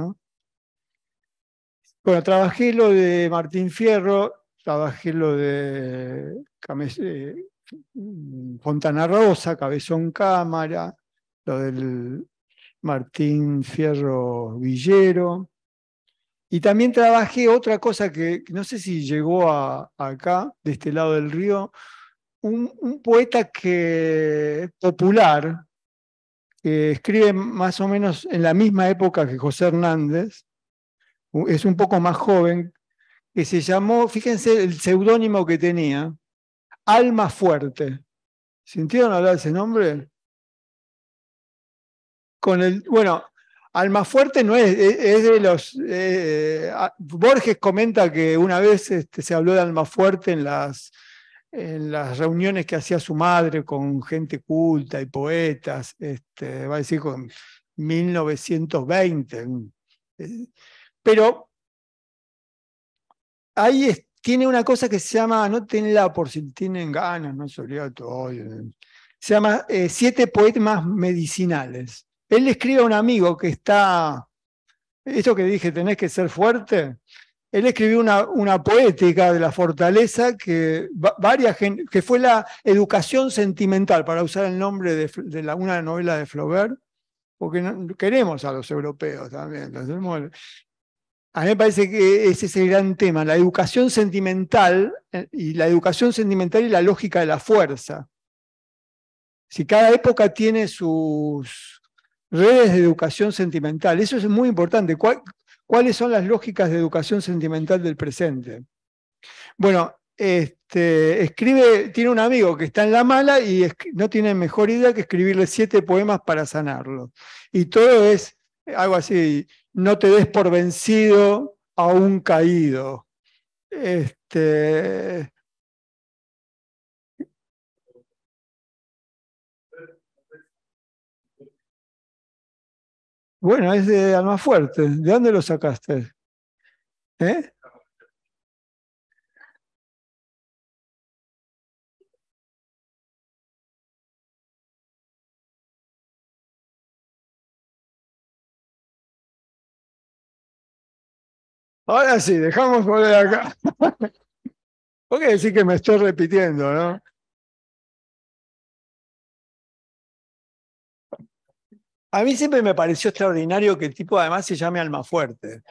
Bueno, trabajé lo de Martín Fierro, trabajé lo de eh, Fontana Rosa, Cabezón Cámara, lo del Martín Fierro Villero. Y también trabajé otra cosa que no sé si llegó acá, de este lado del río, un, un poeta que, popular, que escribe más o menos en la misma época que José Hernández, es un poco más joven, que se llamó, fíjense el seudónimo que tenía, Alma Fuerte. ¿Sintieron hablar ese nombre? el. Bueno, Almafuerte no es, es de los. Eh, ah, Borges comenta que una vez este, se habló de Almafuerte en las, en las reuniones que hacía su madre con gente culta y poetas, este, va a decir con 1920. Eh, pero ahí tiene una cosa que se llama, no tenla por si tienen ganas, no se olvida todo. Se llama eh, Siete poetas Medicinales. Él le escribe a un amigo que está, Eso que dije, tenés que ser fuerte. Él escribió una, poética de la fortaleza que, varias, que fue la educación sentimental, para usar el nombre de, una novela de Flaubert, porque queremos a los europeos también. a mí me parece que ese es el gran tema, la educación sentimental eh, y la educación sentimental y la lógica de la fuerza. Si cada época tiene sus, redes de educación sentimental. Eso es muy importante. ¿Cuáles son las lógicas de educación sentimental del presente? Bueno, este, escribe, tiene un amigo que está en la mala y no tiene mejor idea que escribirle siete poemas para sanarlo. Y todo es algo así, no te des por vencido a un caído. Este, Bueno, es de alma fuerte. ¿De dónde lo sacaste? ¿Eh? Ahora sí, dejamos volver acá. Porque decir que me estoy repitiendo, ¿no? A mí siempre me pareció extraordinario que el tipo además se llame Almafuerte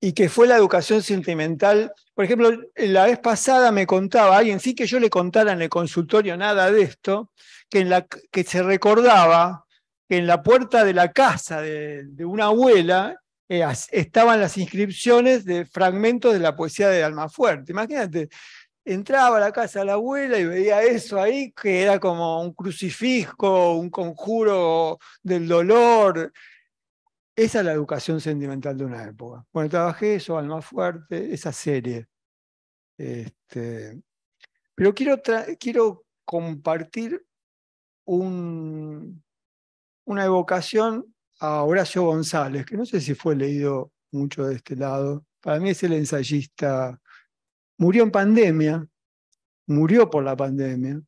y que fue la educación sentimental. Por ejemplo, la vez pasada me contaba alguien, sí que yo le contara en el consultorio nada de esto, que, en la, que se recordaba que en la puerta de la casa de, una abuela eh, estaban las inscripciones de fragmentos de la poesía de Almafuerte. Imagínate, entraba a la casa de la abuela y veía eso ahí, que era como un crucifijo, un conjuro del dolor. Esa es la educación sentimental de una época. Bueno, trabajé eso, Alma Fuerte, esa serie. Este, pero quiero, quiero compartir una evocación a Horacio González, que no sé si fue leído mucho de este lado. Para mí es el ensayista murió en pandemia, murió por la pandemia,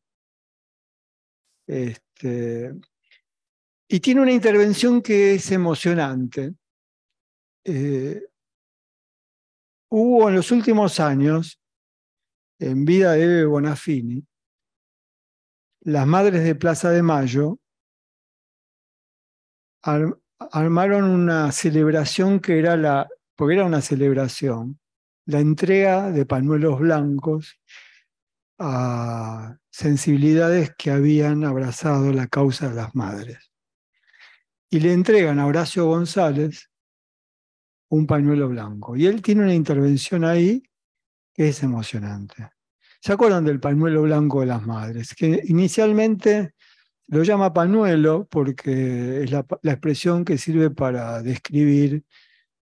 este, y tiene una intervención que es emocionante. Eh, hubo en los últimos años, en vida de Eve Bonafini, las madres de Plaza de Mayo armaron una celebración que era la, porque era una celebración, la entrega de pañuelos blancos a sensibilidades que habían abrazado la causa de las madres. Y le entregan a Horacio González un pañuelo blanco. Y él tiene una intervención ahí que es emocionante. ¿Se acuerdan del pañuelo blanco de las madres? Que inicialmente lo llama pañuelo porque es la, expresión que sirve para describir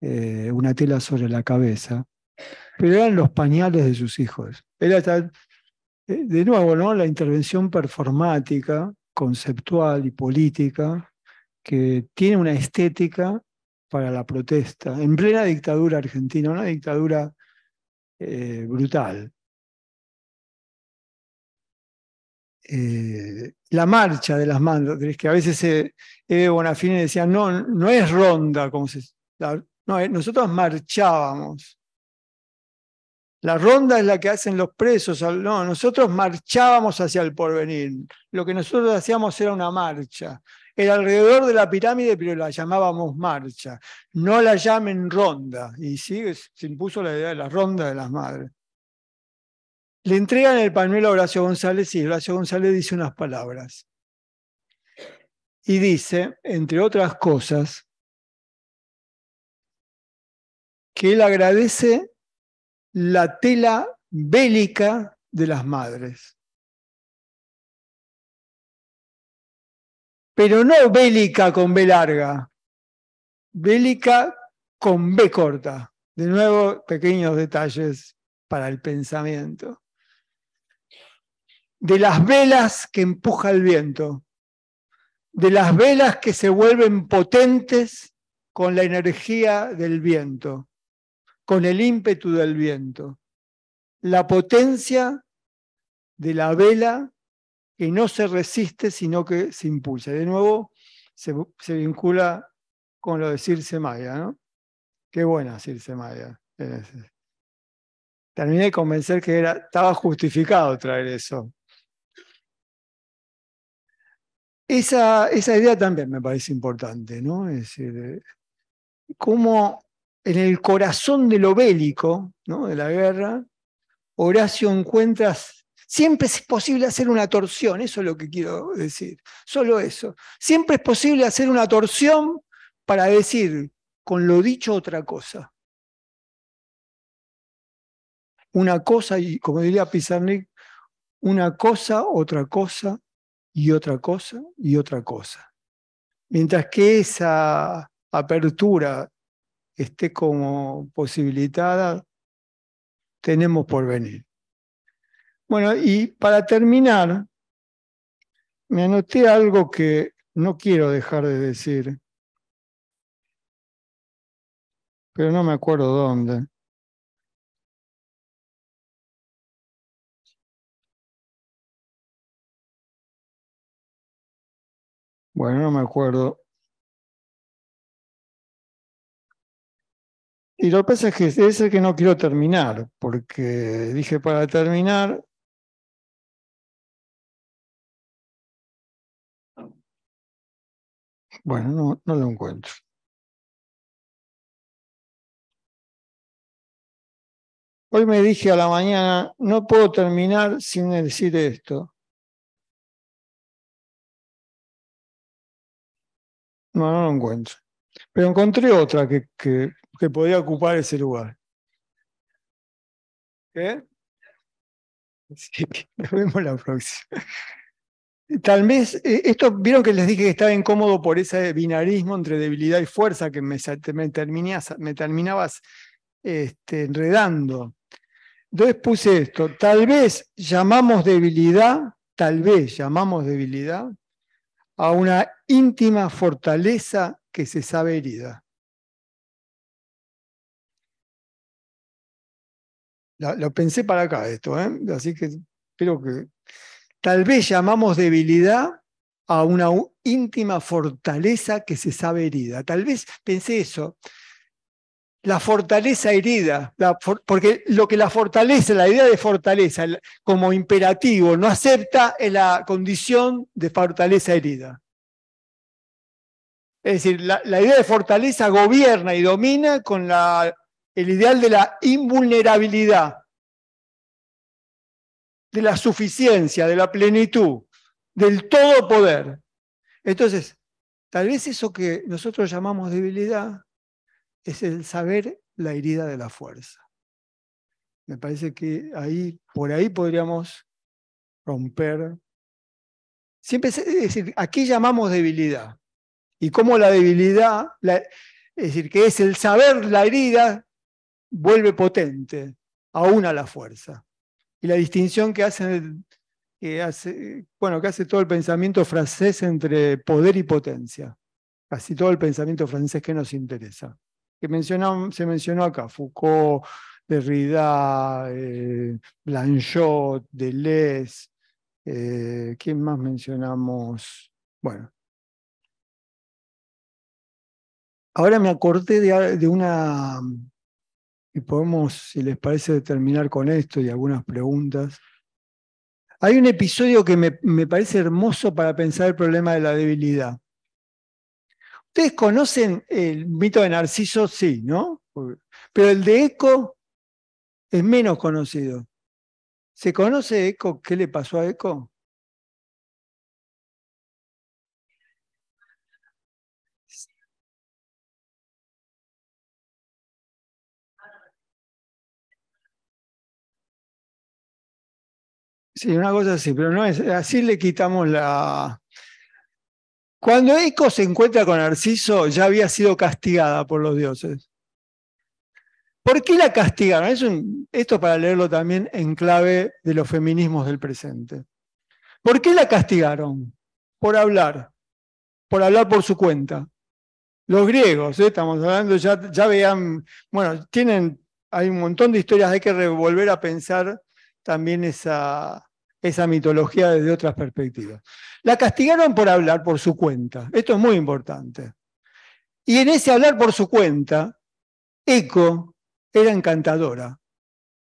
eh, una tela sobre la cabeza pero eran los pañales de sus hijos. Era tal eh, de nuevo, ¿no? la intervención performática, conceptual y política, que tiene una estética para la protesta, en plena dictadura argentina, una dictadura eh, brutal. Eh, la marcha de las madres, que a veces eh, Eve decía, no, no es ronda, como se, nosotros marchábamos la ronda es la que hacen los presos. No, nosotros marchábamos hacia el porvenir. Lo que nosotros hacíamos era una marcha. Era alrededor de la pirámide, pero la llamábamos marcha. No la llamen ronda. Y sí, se impuso la idea de la ronda de las madres. Le entregan el pañuelo a Horacio González y Horacio González dice unas palabras. Y dice, entre otras cosas, que él agradece la tela bélica de las madres. Pero no bélica con B larga, bélica con B corta. De nuevo, pequeños detalles para el pensamiento. De las velas que empuja el viento, de las velas que se vuelven potentes con la energía del viento con el ímpetu del viento, la potencia de la vela que no se resiste, sino que se impulsa. De nuevo, se, vincula con lo de Circe Maya, ¿no? Qué buena Circe Maya. Terminé de convencer que era, estaba justificado traer eso. Esa, esa idea también me parece importante, ¿no? Es decir, eh, cómo en el corazón de lo bélico, ¿no? de la guerra, Horacio encuentra, siempre es posible hacer una torsión, eso es lo que quiero decir, solo eso, siempre es posible hacer una torsión para decir con lo dicho otra cosa. Una cosa, y como diría Pizarnik, una cosa, otra cosa, y otra cosa, y otra cosa. Mientras que esa apertura esté como posibilitada, tenemos por venir. Bueno, y para terminar, me anoté algo que no quiero dejar de decir, pero no me acuerdo dónde. Bueno, no me acuerdo. Y lo que pasa es que ese es el que no quiero terminar, porque dije para terminar. Bueno, no, no lo encuentro. Hoy me dije a la mañana, no puedo terminar sin decir esto. No, no lo encuentro. Pero encontré otra que que podía ocupar ese lugar. ¿Eh? nos vemos la próxima. Tal vez, eh, esto, vieron que les dije que estaba incómodo por ese binarismo entre debilidad y fuerza que me, terminabas este, enredando. Entonces puse esto, tal vez llamamos debilidad, tal vez llamamos debilidad a una íntima fortaleza que se sabe herida. lo pensé para acá esto, ¿eh? así que creo que tal vez llamamos debilidad a una íntima fortaleza que se sabe herida. Tal vez pensé eso. La fortaleza herida, porque lo que la fortaleza, la idea de fortaleza como imperativo no acepta es la condición de fortaleza herida. Es decir, la idea de fortaleza gobierna y domina con la el ideal de la invulnerabilidad, de la suficiencia, de la plenitud, del todo poder. Entonces, tal vez eso que nosotros llamamos debilidad es el saber la herida de la fuerza. Me parece que ahí, por ahí podríamos romper. Siempre decir, aquí llamamos debilidad. Y cómo la debilidad, es decir, que es el saber la herida, vuelve potente aún a la fuerza. Y la distinción que hace, bueno, que hace todo el pensamiento francés entre poder y potencia, casi todo el pensamiento francés que nos interesa, que se mencionó acá, Foucault, Derrida, eh, Blanchot, Deleuze, eh, ¿quién más mencionamos? Bueno. Ahora me acordé de una y podemos, si les parece, terminar con esto y algunas preguntas. Hay un episodio que me, parece hermoso para pensar el problema de la debilidad. Ustedes conocen el mito de Narciso, sí, ¿no? Pero el de Eco es menos conocido. ¿Se conoce Eco? ¿Qué le pasó a Eco? Sí, una cosa así, pero no es. Así le quitamos la. Cuando Eco se encuentra con Narciso, ya había sido castigada por los dioses. ¿Por qué la castigaron? Es esto para leerlo también en clave de los feminismos del presente. ¿Por qué la castigaron? Por hablar, por hablar por su cuenta. Los griegos, ¿eh? estamos hablando, ya, ya vean, bueno, tienen, hay un montón de historias, hay que revolver a pensar también esa, esa mitología desde otras perspectivas. La castigaron por hablar por su cuenta. Esto es muy importante. Y en ese hablar por su cuenta, Eco era encantadora.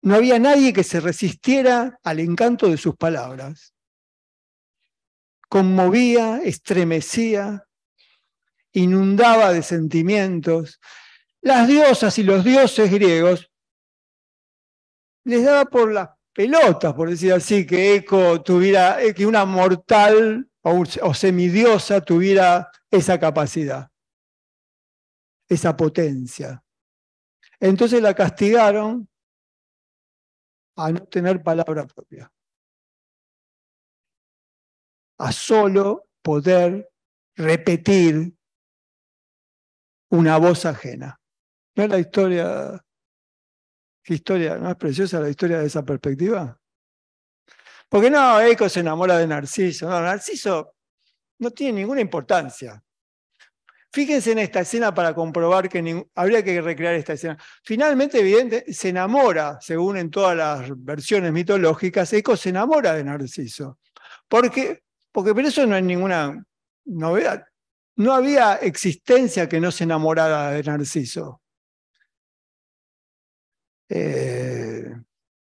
No había nadie que se resistiera al encanto de sus palabras. Conmovía, estremecía, inundaba de sentimientos. Las diosas y los dioses griegos les daba por las pelotas, por decir así, que Eco tuviera, eh, que una mortal o, semidiosa tuviera esa capacidad, esa potencia. Entonces la castigaron a no tener palabra propia, a solo poder repetir una voz ajena. No es la historia historia, ¿no es preciosa la historia de esa perspectiva? Porque no, Eco se enamora de Narciso. No, Narciso no tiene ninguna importancia. Fíjense en esta escena para comprobar que habría que recrear esta escena. Finalmente, evidente, se enamora, según en todas las versiones mitológicas, Eco se enamora de Narciso. Porque, porque pero eso no es ninguna novedad. No había existencia que no se enamorara de Narciso. Eh,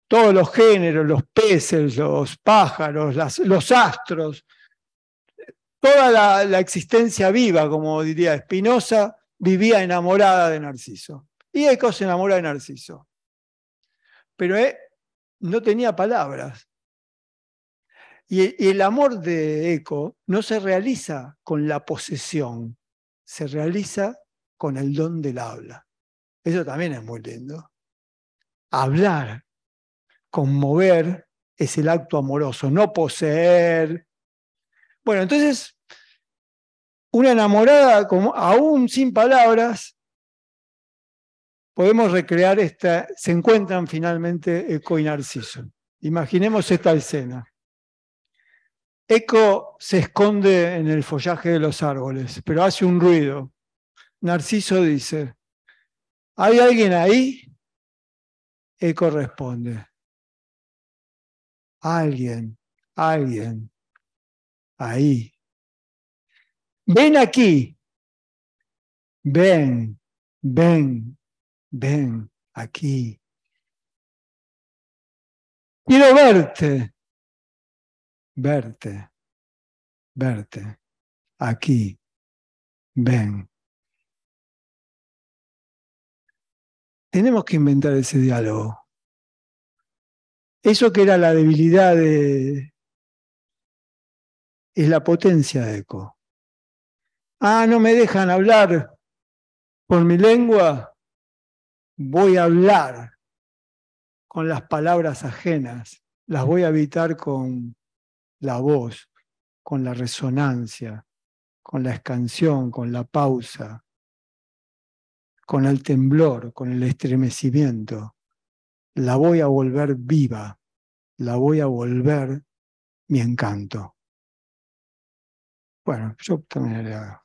todos los géneros, los peces, los pájaros, los astros, toda la, existencia viva, como diría Spinoza, vivía enamorada de Narciso. Y Eco se enamora de Narciso. Pero eh, no tenía palabras. Y, el amor de Eco no se realiza con la posesión, se realiza con el don del habla. Eso también es muy lindo hablar, conmover es el acto amoroso, no poseer. Bueno, entonces, una enamorada, como, aún sin palabras, podemos recrear esta, se encuentran finalmente Eco y Narciso. Imaginemos esta escena. Eco se esconde en el follaje de los árboles, pero hace un ruido. Narciso dice, ¿hay alguien ahí? E corresponde. Alguien, alguien, ahí. Ven aquí. Ven, ven, ven aquí. Quiero verte, verte, verte, aquí, ven. Tenemos que inventar ese diálogo. Eso que era la debilidad es la potencia de eco. Ah, no me dejan hablar por mi lengua. Voy a hablar con las palabras ajenas. Las voy a evitar con la voz, con la resonancia, con la escansión, con la pausa, con el temblor, con el estremecimiento. La voy a volver viva, la voy a volver mi encanto. Bueno, yo también le hago.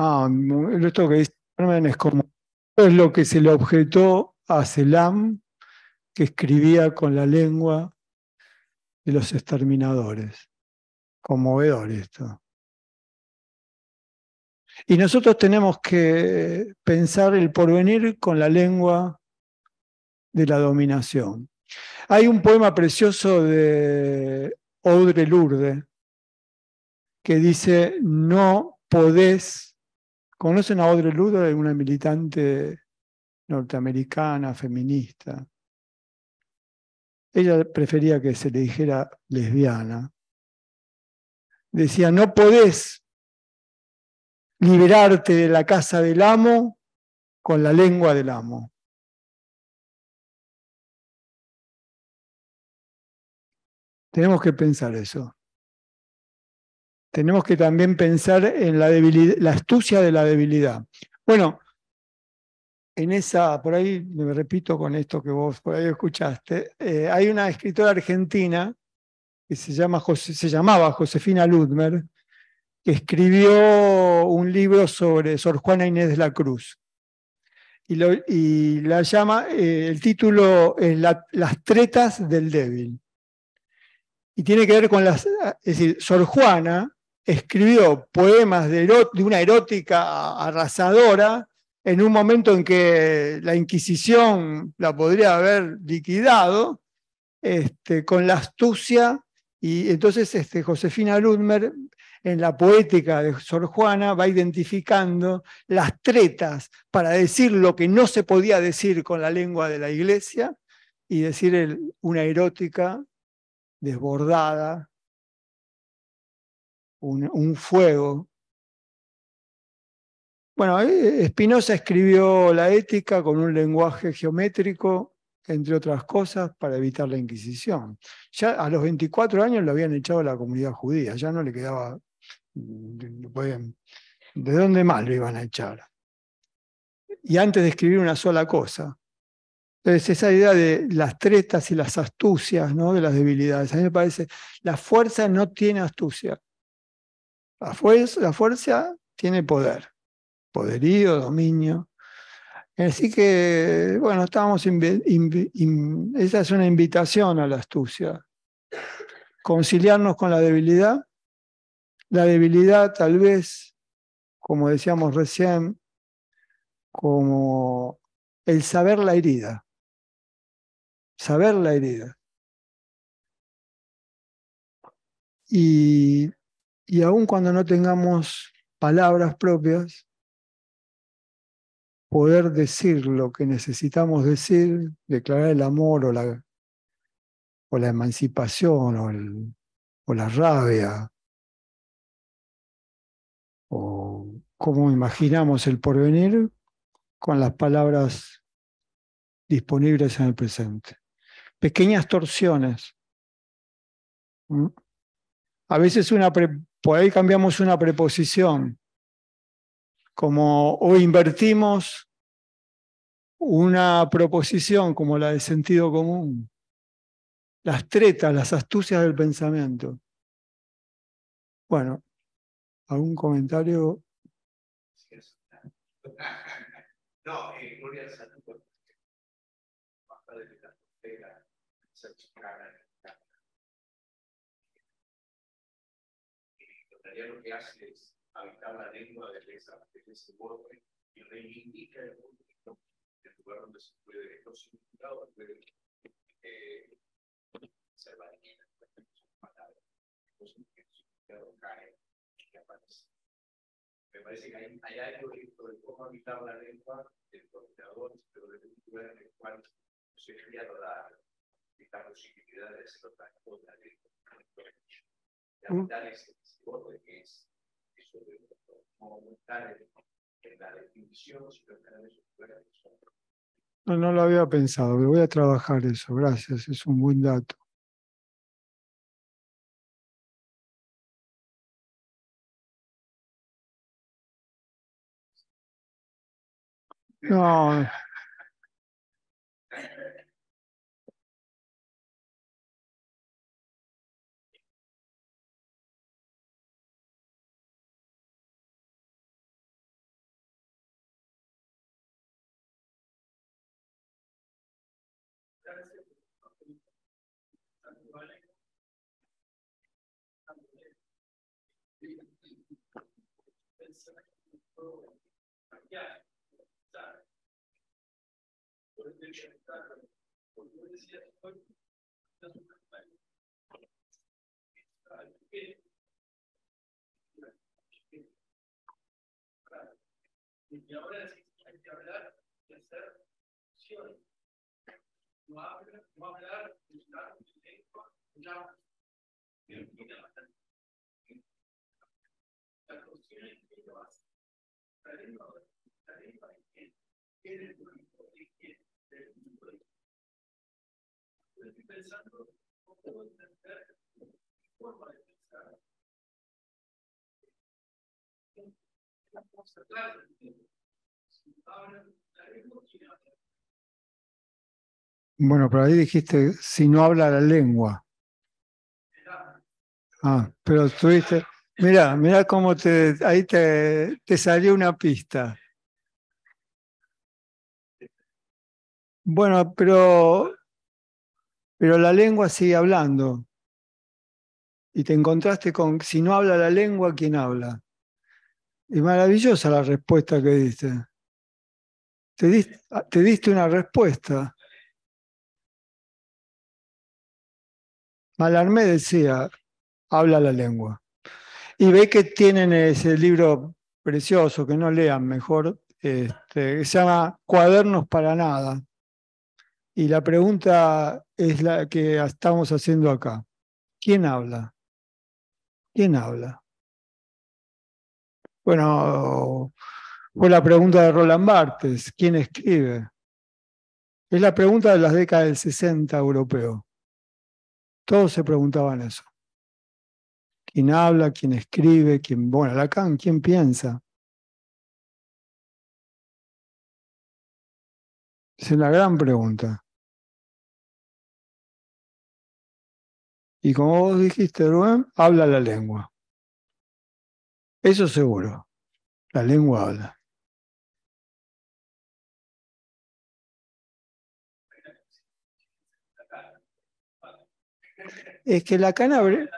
Ah, esto que dice Carmen es como es lo que se le objetó a Selam, que escribía con la lengua de los exterminadores. Conmovedor esto. Y nosotros tenemos que pensar el porvenir con la lengua de la dominación. Hay un poema precioso de Audre Lourde que dice, no podés, ¿conocen a Audre Lourde? Una militante norteamericana, feminista. Ella prefería que se le dijera lesbiana. Decía, no podés liberarte de la casa del amo con la lengua del amo. Tenemos que pensar eso. Tenemos que también pensar en la, la astucia de la debilidad. Bueno, en esa, por ahí me repito con esto que vos por ahí escuchaste, eh, hay una escritora argentina que se, llama se llamaba Josefina Ludmer, que escribió un libro sobre Sor Juana Inés de la Cruz. Y, y la llama, eh, el título es Las tretas del débil. Y tiene que ver con las, es decir, Sor Juana escribió poemas de una erótica arrasadora en un momento en que la Inquisición la podría haber liquidado, este, con la astucia, y entonces este, Josefina Ludmer en la poética de Sor Juana va identificando las tretas para decir lo que no se podía decir con la lengua de la iglesia y decir una erótica desbordada, un fuego bueno, eh, Spinoza escribió la ética con un lenguaje geométrico, entre otras cosas, para evitar la Inquisición. Ya a los 24 años lo habían echado a la comunidad judía, ya no le quedaba... Mm, ¿De dónde más lo iban a echar? Y antes de escribir una sola cosa. Entonces, esa idea de las tretas y las astucias, ¿no? de las debilidades, a mí me parece, la fuerza no tiene astucia. la fuerza tiene poder poderío, dominio. Así que, bueno, estábamos esa es una invitación a la astucia. Conciliarnos con la debilidad. La debilidad tal vez, como decíamos recién, como el saber la herida. Saber la herida. Y, y aun cuando no tengamos palabras propias, poder decir lo que necesitamos decir, declarar el amor o la, o la emancipación o, la rabia, o cómo imaginamos el porvenir con las palabras disponibles en el presente. Pequeñas torsiones. ¿Mm? A veces una por ahí cambiamos una preposición como o invertimos una proposición como la de sentido común, las tretas, las astucias del pensamiento. Bueno, ¿algún comentario? No, lo que hace habitar la lengua de esa, de ese borde y reivindica el, el lugar donde se puede, los significados de ser eh, se varían pues, en sus palabras, los significados caen y aparecen. Me parece que hay, hay algo dentro de cómo habitar la lengua del coordinador, pero desde un lugar en el cual se crea la, esta posibilidad de hacer otra cosa, mm. de habitar ese borde que es sobre no aumentar en la definición, sino cada vez no, no lo había pensado, pero voy a trabajar eso. Gracias, es un buen dato. No, Y ahora sí hay que hablar y hacer acciones. No hablar, no hablar, estar silencio, ya. La cuestión es que lo hace. Estoy pensando cómo entender forma de pensar. La cosa clara bueno, pero ahí dijiste, si no habla la lengua. Ah, pero tuviste, mira, mira cómo te, ahí te, te salió una pista. Bueno, pero, pero la lengua sigue hablando. Y te encontraste con, si no habla la lengua, ¿quién habla? Y maravillosa la respuesta que diste. Te diste, una respuesta. Malarmé decía, habla la lengua. Y ve que tienen ese libro precioso, que no lean mejor, este, que se llama Cuadernos para Nada, y la pregunta es la que estamos haciendo acá. ¿Quién habla? ¿Quién habla? Bueno, fue la pregunta de Roland Barthes, ¿quién escribe? Es la pregunta de las décadas del 60 europeo. Todos se preguntaban eso. ¿Quién habla? ¿Quién escribe? ¿Quién, bueno, Lacan, ¿quién piensa? Es una gran pregunta. Y como vos dijiste, Rubén, habla la lengua. Eso seguro. La lengua habla. Es que la abre...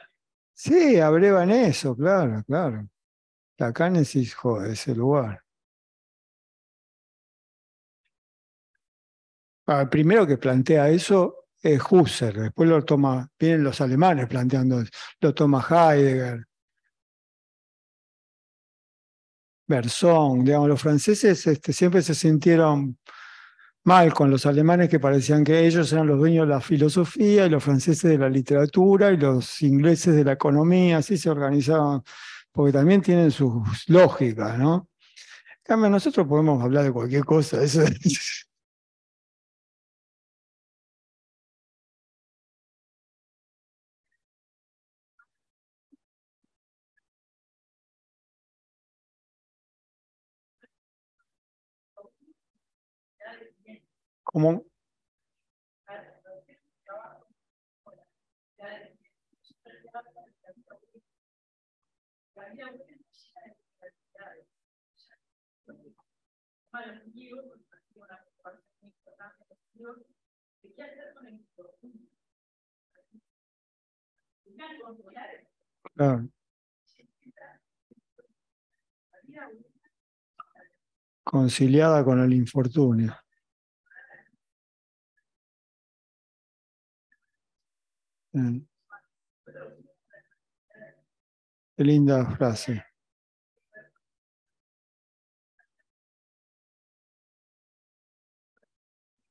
sí, abrevan eso, claro, claro. Lacan es hijo de ese lugar. Ah, primero que plantea eso eh, Husserl, después lo toma, vienen los alemanes planteando, lo toma Heidegger, Bersón, digamos, los franceses este, siempre se sintieron mal con los alemanes que parecían que ellos eran los dueños de la filosofía y los franceses de la literatura y los ingleses de la economía, así se organizaban, porque también tienen sus lógicas, ¿no? Cambia nosotros podemos hablar de cualquier cosa, eso es, Conciliada con el infortunio. Mm. Qué linda frase.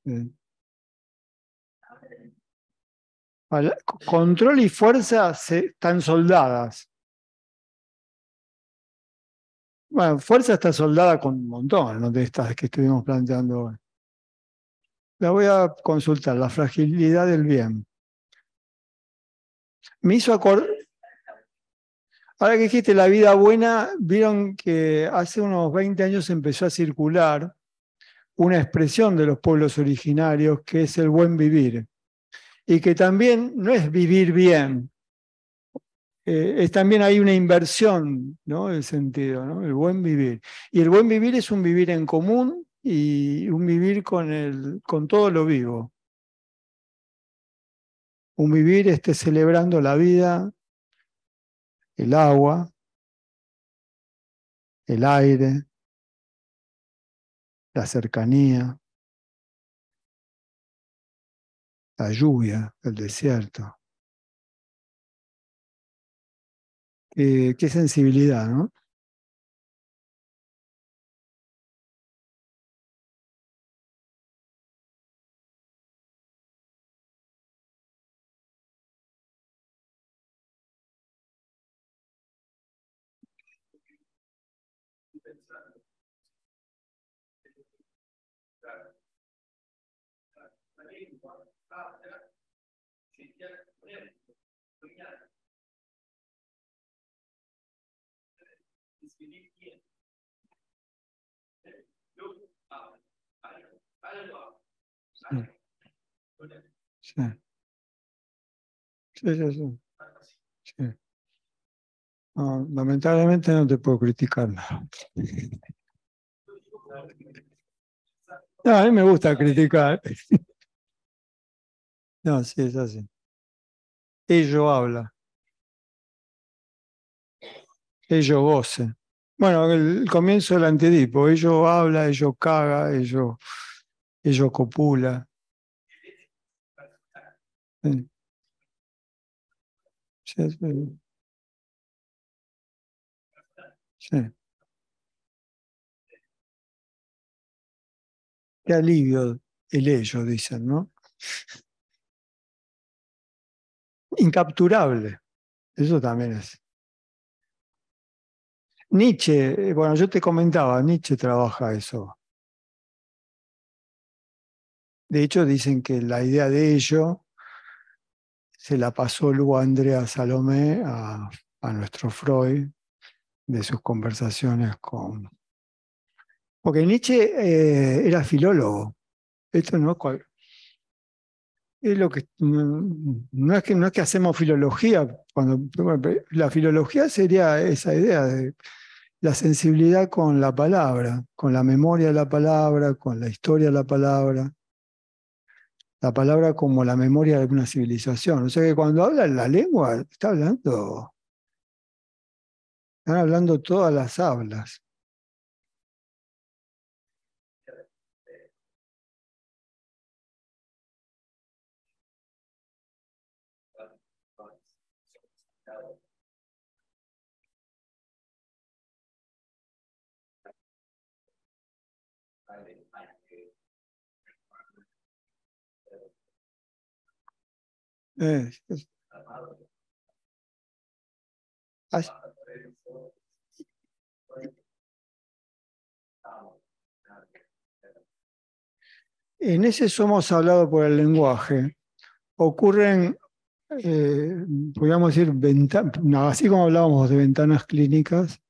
Mm. Control y fuerza están soldadas. Bueno, fuerza está soldada con un montón de estas que estuvimos planteando hoy. La voy a consultar, la fragilidad del bien me hizo acordar, ahora que dijiste la vida buena, vieron que hace unos 20 años empezó a circular una expresión de los pueblos originarios que es el buen vivir y que también no es vivir bien. Eh, es también hay una inversión, ¿no? El sentido, ¿no? El buen vivir. Y el buen vivir es un vivir en común y un vivir con todo lo vivo un vivir esté celebrando la vida, el agua, el aire, la cercanía, la lluvia, el desierto. Eh, qué sensibilidad, ¿no? Sí. Sí, sí, sí. sí. No, ah, lamentablemente no te puedo criticar nada. No, a mí me gusta criticar. No, sí, es así ello habla. Ello goce. Bueno, el, comienzo del antedipo, ello habla, ello caga, ello, ello copula. sí. Sí. Qué alivio el ello, dicen, ¿no? incapturable. Eso también es. Nietzsche, eh, bueno, yo te comentaba, Nietzsche trabaja eso. De hecho, dicen que la idea de ello se la pasó luego Andrea Salomé a, nuestro Freud de sus conversaciones con... Porque Nietzsche eh, era filólogo. Esto no, cual, es lo que mm, no es que no es que hacemos filología cuando la filología sería esa idea de la sensibilidad con la palabra, con la memoria de la palabra, con la historia de la palabra, la palabra como la memoria de una civilización. O sea que cuando habla la lengua, está hablando, están hablando todas las hablas. Eh, pues. en ese somos hablado por el lenguaje. Ocurren, eh, podríamos decir, ventanas así como hablábamos de ventanas clínicas,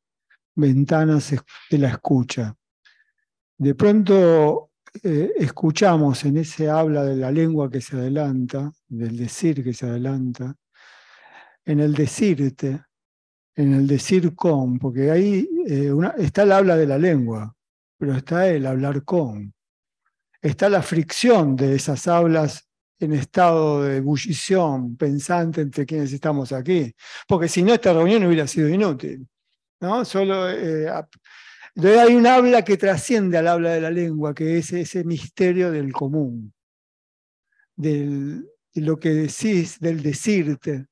ventanas de la escucha. De pronto eh, escuchamos en ese habla de la lengua que se adelanta, del decir que se adelanta, en el decirte, en el decir con, porque ahí eh, está el habla de la lengua, pero está el hablar con. Está la fricción de esas hablas en estado de ebullición, pensante entre quienes estamos aquí, porque si no esta reunión hubiera sido inútil, ¿no? Solo eh, entonces hay un habla que trasciende al habla de la lengua, que es ese misterio del común, de lo que decís, del decirte,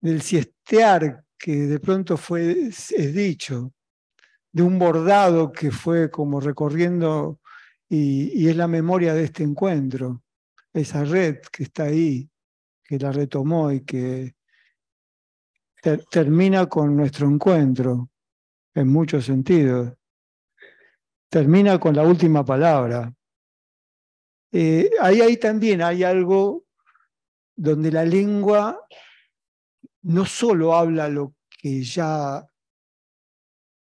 del siestear que de pronto fue es dicho, de un bordado que fue como recorriendo y, es la memoria de este encuentro, esa red que está ahí, que la retomó y que termina con nuestro encuentro, en muchos sentidos. Termina con la última palabra. Eh, ahí, ahí también hay algo donde la lengua no solo habla lo que ya,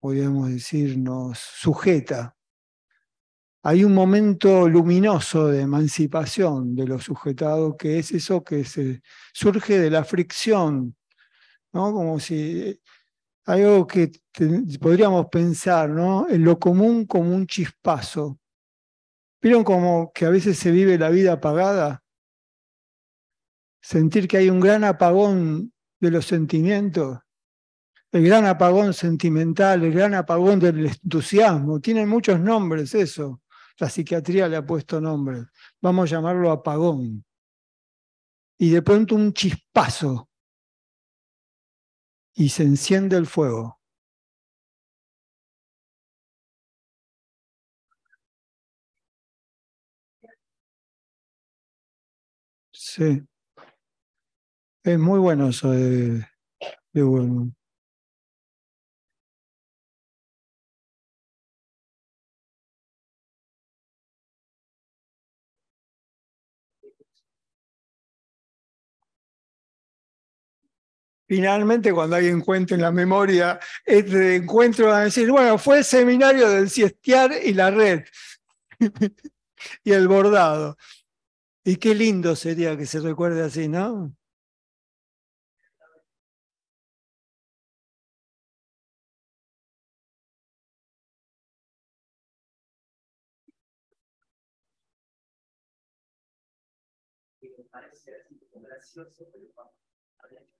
podríamos decir, nos sujeta. Hay un momento luminoso de emancipación de lo sujetado, que es eso que se, surge de la fricción, ¿no? como si algo que podríamos pensar, ¿no? En lo común como un chispazo. ¿Vieron como que a veces se vive la vida apagada? Sentir que hay un gran apagón de los sentimientos, el gran apagón sentimental, el gran apagón del entusiasmo. Tienen muchos nombres eso. La psiquiatría le ha puesto nombres. Vamos a llamarlo apagón. Y de pronto un chispazo y se enciende el fuego. Sí. Es muy bueno eso de, de Finalmente, cuando hay encuentro en la memoria, este encuentro van a decir, bueno, fue el seminario del siestear y la red y el bordado. Y qué lindo sería que se recuerde así, ¿no? gracioso,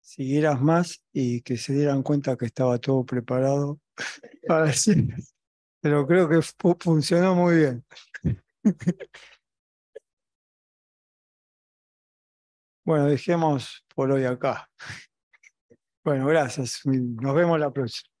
siguieras más y que se dieran cuenta que estaba todo preparado para decir. Pero creo que funcionó muy bien. Bueno, dejemos por hoy acá. Bueno, gracias. Nos vemos la próxima.